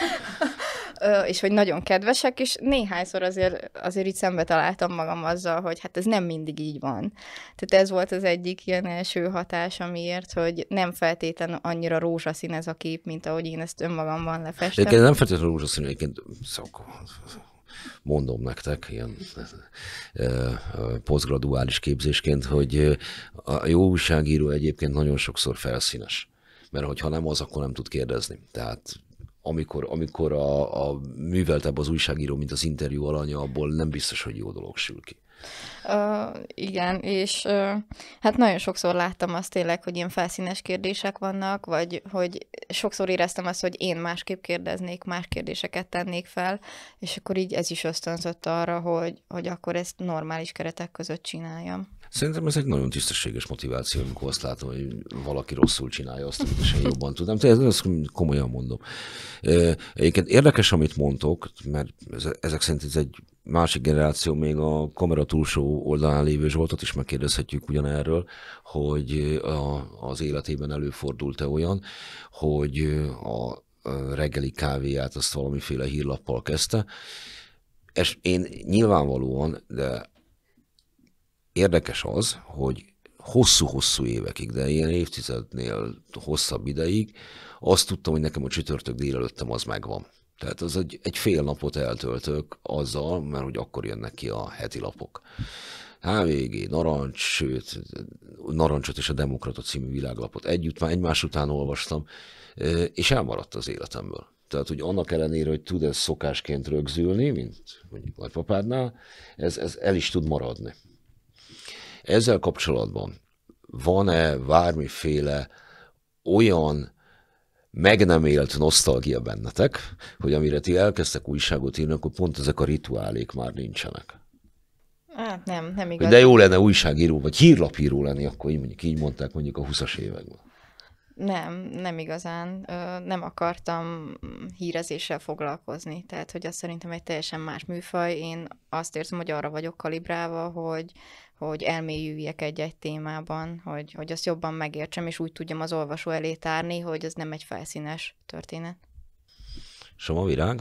És hogy nagyon kedvesek, és néhányszor azért, azért így szembe találtam magam azzal, hogy hát ez nem mindig így van. Tehát ez volt az egyik ilyen első hatás, amiért, hogy nem feltétlen annyira rózsaszín ez a kép, mint ahogy én ezt önmagamban lefestem. Én nem feltétlenül rózsaszín, egyébként szakó. Szóval- mondom nektek, ilyen posztgraduális képzésként, hogy a jó újságíró egyébként nagyon sokszor felszínes. Mert hogyha nem az, akkor nem tud kérdezni. Tehát amikor, amikor a, a műveltebb az újságíró, mint az interjú alanya, abból nem biztos, hogy jó dolog sül ki. Uh, igen, és uh, hát nagyon sokszor láttam azt tényleg, hogy ilyen felszínes kérdések vannak, vagy hogy sokszor éreztem azt, hogy én másképp kérdeznék, más kérdéseket tennék fel, és akkor így ez is ösztönzött arra, hogy, hogy akkor ezt normális keretek között csináljam. Szerintem ez egy nagyon tisztességes motiváció, amikor azt látom, hogy valaki rosszul csinálja azt, amit én jobban tudom. Tehát ezt komolyan mondom. Egyébként érdekes, amit mondtok, mert ezek szerint ez egy másik generáció, még a kamera túlsó oldalán lévő Zsoltot is megkérdezhetjük ugyanerről, hogy a, az életében előfordult-e olyan, hogy a reggeli kávéját azt valamiféle hírlappal kezdte, és én nyilvánvalóan, de Érdekes az, hogy hosszú-hosszú évekig, de ilyen évtizednél hosszabb ideig, azt tudtam, hogy nekem a csütörtök délelőttem az megvan. Tehát az egy, egy fél napot eltöltök azzal, mert hogy akkor jönnek ki a heti lapok. HVG, Narancs, sőt, Narancsot és a Demokrata című világlapot együtt, már egymás után olvastam, és elmaradt az életemből. Tehát, hogy annak ellenére, hogy tud ez szokásként rögzülni, mint mondjuk nagypapádnál, ez, ez el is tud maradni. Ezzel kapcsolatban van-e bármiféle olyan meg nem élt nosztalgia bennetek, hogy amire ti elkezdtek újságot írni, akkor pont ezek a rituálék már nincsenek? Hát nem, nem igaz. De jó lenne újságíró, vagy hírlapíró lenni, akkor így, mondjuk, így mondták mondjuk a 20-as években. Nem, nem igazán. Nem akartam hírezéssel foglalkozni, tehát hogy az szerintem egy teljesen más műfaj. Én azt érzem, hogy arra vagyok kalibrálva, hogy, hogy elmélyüljek egy-egy témában, hogy, hogy azt jobban megértsem, és úgy tudjam az olvasó elé tárni, hogy ez nem egy felszínes történet. Soma Virág?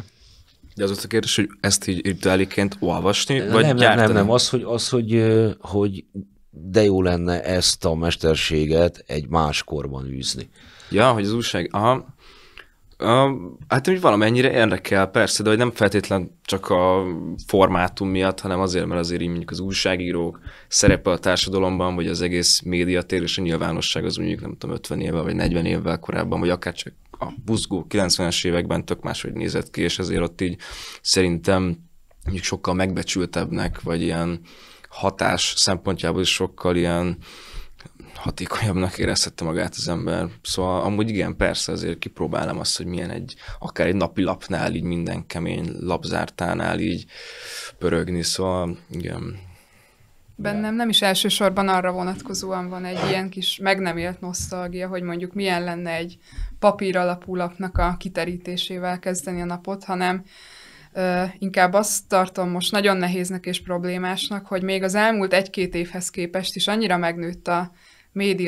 De az a kérdés, hogy ezt így ideáliként olvasni, nem, vagy nem, nem, nem, nem, az, hogy, az hogy, hogy de jó lenne ezt a mesterséget egy más korban űzni. Ja, hogy az újság, aha. Um, hát úgy valamennyire érdekel, persze, de hogy nem feltétlen csak a formátum miatt, hanem azért, mert azért így mondjuk az újságírók szerepe a társadalomban, vagy az egész médiatér és a nyilvánosság az mondjuk nem tudom, 50 évvel vagy 40 évvel korábban, vagy akár csak a buzgó 90-es években tök máshogy nézett ki, és ezért ott így szerintem mondjuk sokkal megbecsültebbnek, vagy ilyen hatás szempontjából is sokkal ilyen hatékonyabbnak érezhette magát az ember. Szóval amúgy igen, persze, azért kipróbálom azt, hogy milyen egy, akár egy napi lapnál, így minden kemény lapzártánál így pörögni, szóval igen. Bennem nem is elsősorban arra vonatkozóan van egy ilyen kis meg nem élt nosztalgia, hogy mondjuk milyen lenne egy papír alapú lapnak a kiterítésével kezdeni a napot, hanem Uh, inkább azt tartom most nagyon nehéznek és problémásnak, hogy még az elmúlt egy-két évhez képest is annyira megnőtt a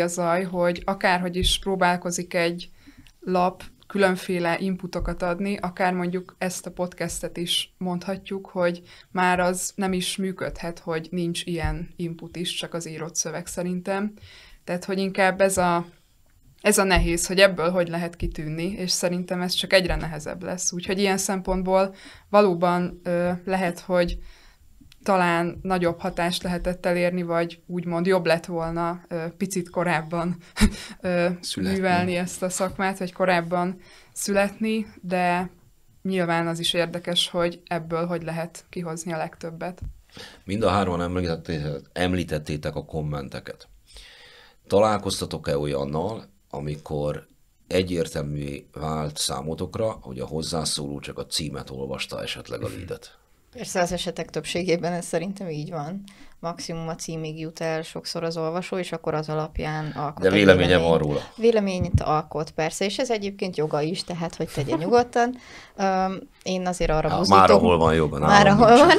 zaj, hogy akárhogy is próbálkozik egy lap különféle inputokat adni, akár mondjuk ezt a podcastet is mondhatjuk, hogy már az nem is működhet, hogy nincs ilyen input is, csak az írott szöveg szerintem. Tehát, hogy inkább ez a, ez a nehéz, hogy ebből hogy lehet kitűnni, és szerintem ez csak egyre nehezebb lesz. Úgyhogy ilyen szempontból valóban ö, lehet, hogy talán nagyobb hatást lehetett elérni, vagy úgymond jobb lett volna picit korábban születni. művelni ezt a szakmát, vagy korábban születni, de nyilván az is érdekes, hogy ebből hogy lehet kihozni a legtöbbet. Mind a hárman említettétek, említettétek a kommenteket. Találkoztatok-e olyannal, amikor egyértelmű vált számotokra, hogy a hozzászóló csak a címet olvasta esetleg a lidet? Persze az esetek többségében ez szerintem így van. Maximum a címig jut el sokszor az olvasó, és akkor az alapján alkot. De véleménye van róla. Véleményt alkot, persze, és ez egyébként joga is, tehát hogy tegye nyugodtan. Um, én azért arra buzdítok... Már ahol van joga, Már ahol van.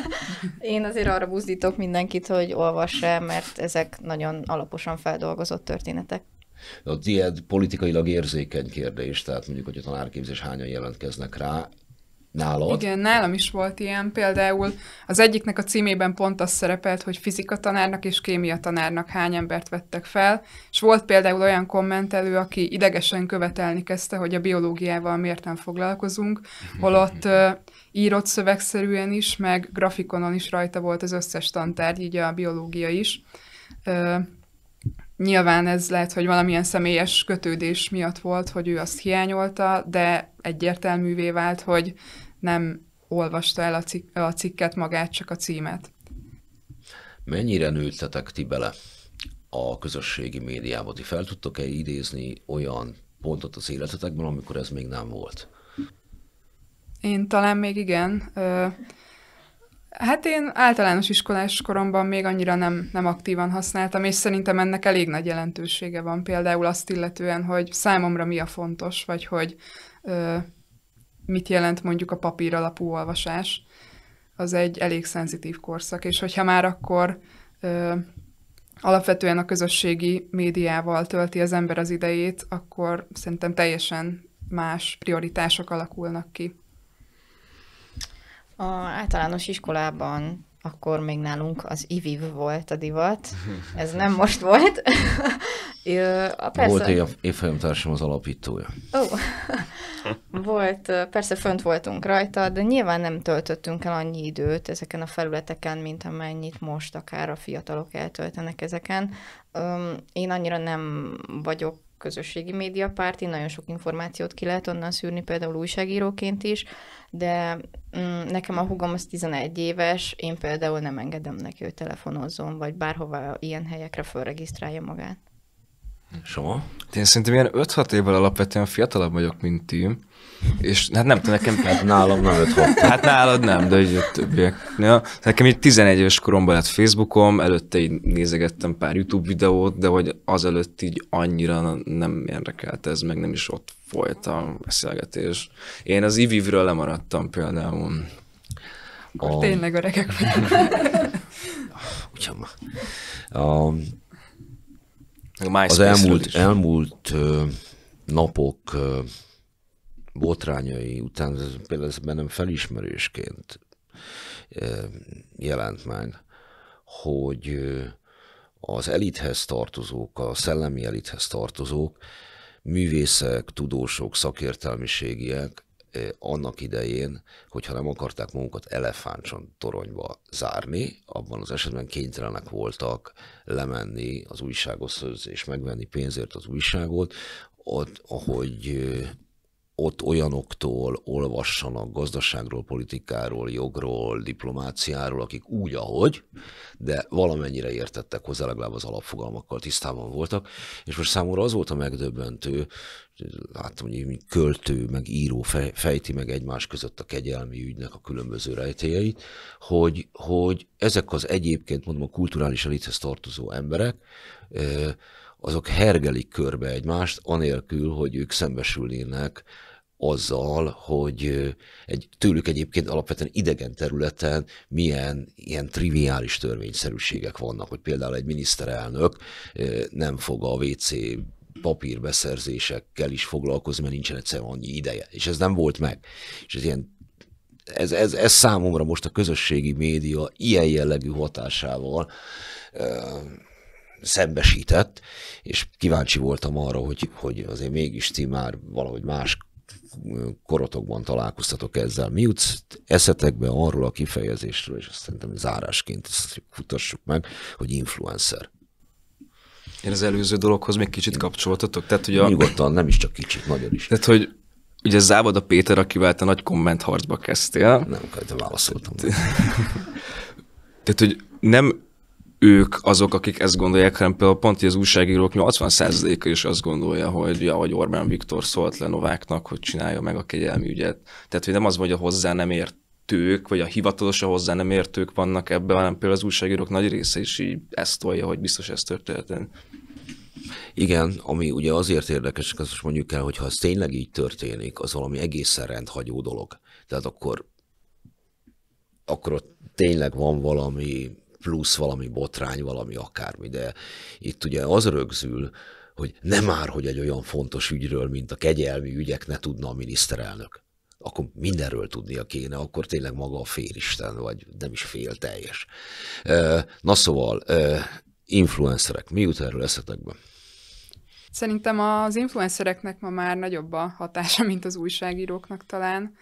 én azért arra buzdítok mindenkit, hogy olvassa, mert ezek nagyon alaposan feldolgozott történetek. A tiéd politikailag érzékeny kérdés, tehát mondjuk, hogy a tanárképzés hányan jelentkeznek rá, Nálad? Igen, nálam is volt ilyen. Például az egyiknek a címében pont az szerepelt, hogy fizika tanárnak és kémia tanárnak hány embert vettek fel, és volt például olyan kommentelő, aki idegesen követelni kezdte, hogy a biológiával miért nem foglalkozunk, holott uh, írott szövegszerűen is, meg grafikonon is rajta volt az összes tantárgy, így a biológia is. Uh, Nyilván ez lehet, hogy valamilyen személyes kötődés miatt volt, hogy ő azt hiányolta, de egyértelművé vált, hogy nem olvasta el a, cik- a cikket magát, csak a címet. Mennyire nőttetek ti bele a közösségi médiába? Ti fel tudtok-e idézni olyan pontot az életetekben, amikor ez még nem volt? Én talán még igen. Ö- Hát én általános iskolás koromban még annyira nem, nem aktívan használtam, és szerintem ennek elég nagy jelentősége van például azt illetően, hogy számomra mi a fontos, vagy hogy ö, mit jelent mondjuk a papír alapú olvasás. Az egy elég szenzitív korszak, és hogyha már akkor ö, alapvetően a közösségi médiával tölti az ember az idejét, akkor szerintem teljesen más prioritások alakulnak ki. A általános iskolában akkor még nálunk az iviv volt a divat, ez nem most volt. a persze... Volt egy társam az alapítója. Ó, Volt, persze fönt voltunk rajta, de nyilván nem töltöttünk el annyi időt ezeken a felületeken, mint amennyit most akár a fiatalok eltöltenek ezeken. Én annyira nem vagyok közösségi médiapárti, nagyon sok információt ki lehet onnan szűrni, például újságíróként is, de mm, nekem a hugom az 11 éves, én például nem engedem neki, hogy telefonozzon, vagy bárhova ilyen helyekre fölregisztrálja magát. Soha? Én szerintem ilyen 5-6 évvel alapvetően fiatalabb vagyok, mint ti, és hát nem tudom, nekem... Hát nálam nem öt volt. Hát nálad nem, de így többiek. Ja. Nekem így 11 éves koromban lett Facebookom, előtte így nézegettem pár YouTube videót, de hogy azelőtt így annyira nem érdekelt ez, meg nem is ott folyt a beszélgetés. Én az ivivről lemaradtam például. Akkor um, tényleg öregek vagyunk. Ugyan A... Az elmúlt, elmúlt ö, napok ö, botrányai után ez, például ez bennem felismerésként jelent meg, hogy az elithez tartozók, a szellemi elithez tartozók, művészek, tudósok, szakértelmiségiek annak idején, hogyha nem akarták magukat elefántson toronyba zárni, abban az esetben kénytelenek voltak lemenni az újsághoz és megvenni pénzért az újságot, ott, ahogy ott olyanoktól olvassanak gazdaságról, politikáról, jogról, diplomáciáról, akik úgy, ahogy, de valamennyire értettek hozzá, legalább az alapfogalmakkal tisztában voltak. És most számomra az volt a megdöbbentő, láttam, hogy mint költő, meg író fejti meg egymás között a kegyelmi ügynek a különböző rejtélyeit, hogy, hogy ezek az egyébként mondom a kulturális elithez tartozó emberek, azok hergelik körbe egymást, anélkül, hogy ők szembesülnének azzal, hogy egy, tőlük egyébként alapvetően idegen területen milyen ilyen triviális törvényszerűségek vannak, hogy például egy miniszterelnök nem fog a WC papírbeszerzésekkel is foglalkozni, mert nincsen egyszerűen annyi ideje. És ez nem volt meg. És ez ilyen ez, ez, ez számomra most a közösségi média ilyen jellegű hatásával ö, szembesített, és kíváncsi voltam arra, hogy, hogy azért mégis ti már valahogy más korotokban találkoztatok ezzel. Mi jutsz eszetekbe arról a kifejezésről, és azt szerintem zárásként ezt futassuk meg, hogy influencer. Én az előző dologhoz még kicsit kapcsoltatok? Tehát, hogy a... Nyugodtan, nem is csak kicsit, nagyon is. Tehát, hogy ugye Závad a Péter, akivel te nagy kommentharcba kezdtél. Nem, te hát válaszoltam. Tehát, hogy nem ők azok, akik ezt gondolják, hanem például pont az újságírók 80%-a is azt gondolja, hogy ja, vagy Orbán Viktor szólt le Nováknak, hogy csinálja meg a kegyelmi ügyet. Tehát, hogy nem az, hogy a hozzá nem értők, vagy a hivatalos a hozzá nem értők vannak ebben, hanem például az újságírók nagy része is így ezt tolja, hogy biztos ez történt. Igen, ami ugye azért érdekes, azt most mondjuk el, hogy ha ez tényleg így történik, az valami egészen rendhagyó dolog. Tehát akkor, akkor ott tényleg van valami plusz valami botrány, valami akármi, de itt ugye az rögzül, hogy nem már, hogy egy olyan fontos ügyről, mint a kegyelmi ügyek ne tudna a miniszterelnök. Akkor mindenről tudnia kéne, akkor tényleg maga a félisten, vagy nem is fél teljes. Na szóval, influencerek, mi jut erről eszetekbe? Szerintem az influencereknek ma már nagyobb a hatása, mint az újságíróknak talán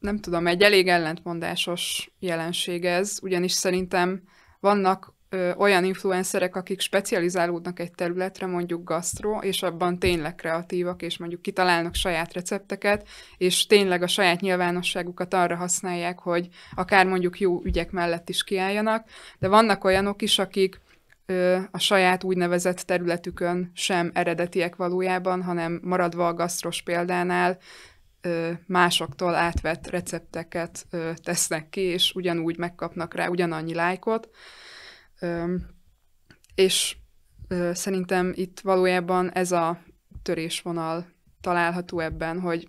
nem tudom, egy elég ellentmondásos jelenség ez, ugyanis szerintem vannak ö, olyan influencerek, akik specializálódnak egy területre, mondjuk gasztró, és abban tényleg kreatívak, és mondjuk kitalálnak saját recepteket, és tényleg a saját nyilvánosságukat arra használják, hogy akár mondjuk jó ügyek mellett is kiálljanak, de vannak olyanok is, akik a saját úgynevezett területükön sem eredetiek valójában, hanem maradva a gasztros példánál másoktól átvett recepteket tesznek ki, és ugyanúgy megkapnak rá ugyanannyi lájkot. És szerintem itt valójában ez a törésvonal található ebben, hogy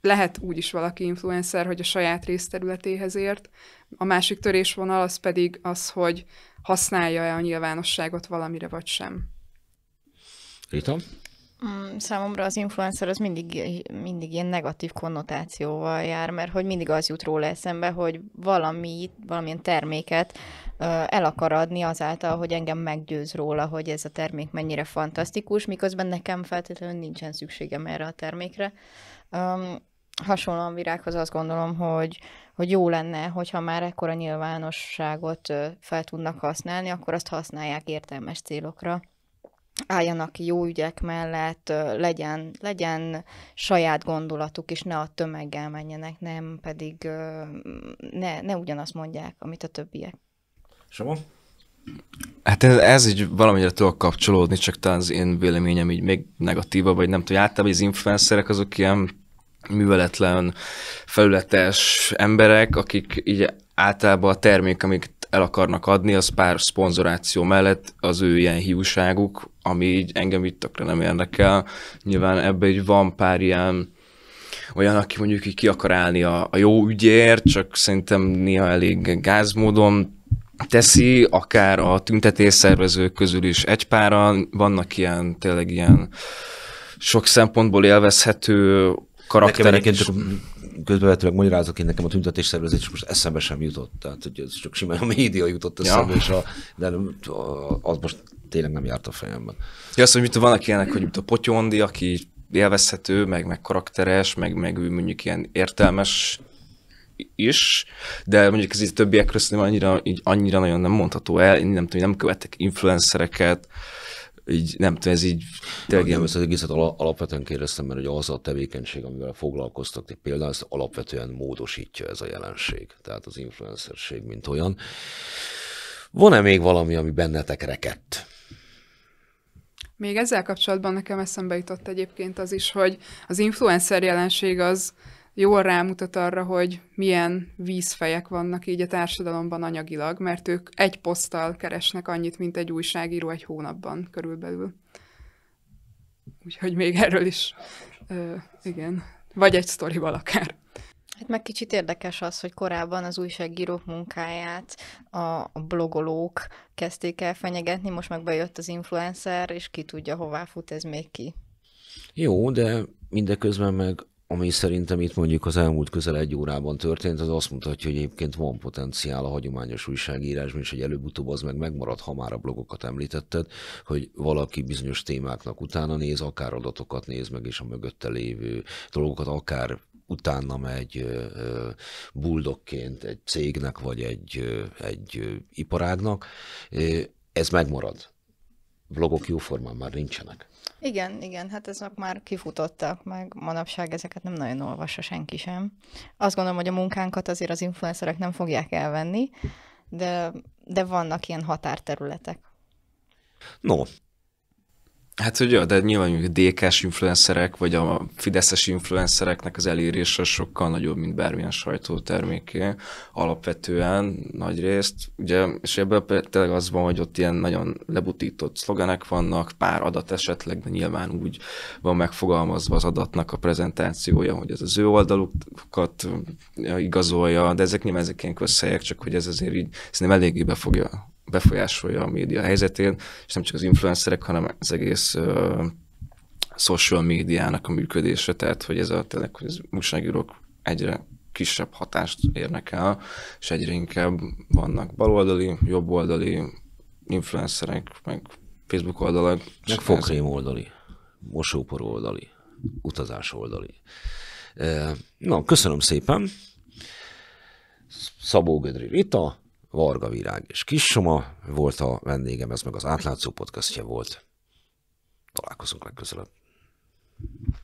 lehet úgy is valaki influencer, hogy a saját részterületéhez ért. A másik törésvonal az pedig az, hogy használja-e a nyilvánosságot valamire vagy sem. Rita? Mm, számomra az influencer az mindig, mindig ilyen negatív konnotációval jár, mert hogy mindig az jut róla eszembe, hogy valami, valamilyen terméket el akar adni azáltal, hogy engem meggyőz róla, hogy ez a termék mennyire fantasztikus, miközben nekem feltétlenül nincsen szükségem erre a termékre. Um, hasonlóan virághoz azt gondolom, hogy, hogy jó lenne, hogyha már ekkora nyilvánosságot fel tudnak használni, akkor azt használják értelmes célokra álljanak jó ügyek mellett, legyen, legyen saját gondolatuk, és ne a tömeggel menjenek, nem pedig ne, ne ugyanazt mondják, amit a többiek. Soma? Hát ez, ez így valamire tudok kapcsolódni, csak talán az én véleményem így még negatívabb, vagy nem tudom, általában az influencerek azok ilyen műveletlen, felületes emberek, akik így általában a termék, amik el akarnak adni, az pár szponzoráció mellett az ő ilyen hiúságuk, ami így engem itt akkor nem érdekel. Nyilván ebbe egy van pár ilyen olyan, aki mondjuk így ki akar állni a, a jó ügyért, csak szerintem néha elég gázmódon teszi, akár a tüntetésszervezők közül is egy páran, vannak ilyen, tényleg ilyen sok szempontból élvezhető karaktereként, csak közbevetőleg magyarázok, én nekem a és most eszembe sem jutott. Tehát, hogy ez csak simán a média jutott eszembe, ja. és a, de az most tényleg nem járt a fejemben. Ja, azt, hogy van vannak ilyenek, hogy a Potyondi, aki élvezhető, meg, meg karakteres, meg, meg mondjuk ilyen értelmes is, de mondjuk ez így többiek szerintem annyira, így annyira nagyon nem mondható el, én nem tudom, nem követek influencereket, így nem tudom, ez így... Tényleg az egészet alapvetően kérdeztem, mert hogy az a tevékenység, amivel foglalkoztak, például ezt alapvetően módosítja ez a jelenség, tehát az influencerség, mint olyan. Van-e még valami, ami bennetek rekedt? Még ezzel kapcsolatban nekem eszembe jutott egyébként az is, hogy az influencer jelenség az, jól rámutat arra, hogy milyen vízfejek vannak így a társadalomban anyagilag, mert ők egy poszttal keresnek annyit, mint egy újságíró egy hónapban körülbelül. Úgyhogy még erről is, ö, igen, vagy egy sztorival akár. Hát meg kicsit érdekes az, hogy korábban az újságírók munkáját a, a blogolók kezdték el fenyegetni, most meg bejött az influencer, és ki tudja, hová fut ez még ki. Jó, de mindeközben meg ami szerintem itt mondjuk az elmúlt közel egy órában történt, az azt mutatja, hogy egyébként van potenciál a hagyományos újságírásban, és hogy előbb-utóbb az meg megmarad, ha már a blogokat említetted, hogy valaki bizonyos témáknak utána néz, akár adatokat néz meg, és a mögötte lévő dolgokat, akár utána megy buldokként egy cégnek, vagy egy, egy iparágnak, ez megmarad. Blogok jóformán már nincsenek. Igen, igen, hát ezek már kifutottak, meg manapság ezeket nem nagyon olvassa senki sem. Azt gondolom, hogy a munkánkat azért az influencerek nem fogják elvenni, de, de vannak ilyen határterületek. No, Hát ugye, de nyilván a DK-s influencerek, vagy a fideszes influencereknek az elérése sokkal nagyobb, mint bármilyen sajtóterméké alapvetően nagy részt. Ugye, és ebből, tényleg az van, hogy ott ilyen nagyon lebutított szlogenek vannak, pár adat esetleg, de nyilván úgy van megfogalmazva az adatnak a prezentációja, hogy ez az ő oldalukat igazolja, de ezek nyilván ezek ilyen csak hogy ez azért így szerintem eléggé be fogja befolyásolja a média helyzetén, és nem csak az influencerek, hanem az egész ö, social médiának a működése, tehát hogy ez a tényleg, hogy az újságírók egyre kisebb hatást érnek el, és egyre inkább vannak baloldali, jobboldali influencerek, meg Facebook oldalak. Meg fokrém oldali, mosópor oldali, utazás oldali. Na, köszönöm szépen. Szabó Gödri Rita, Varga Virág és Kis Soma volt a vendégem, ez meg az Átlátszó podcastje volt. Találkozunk legközelebb.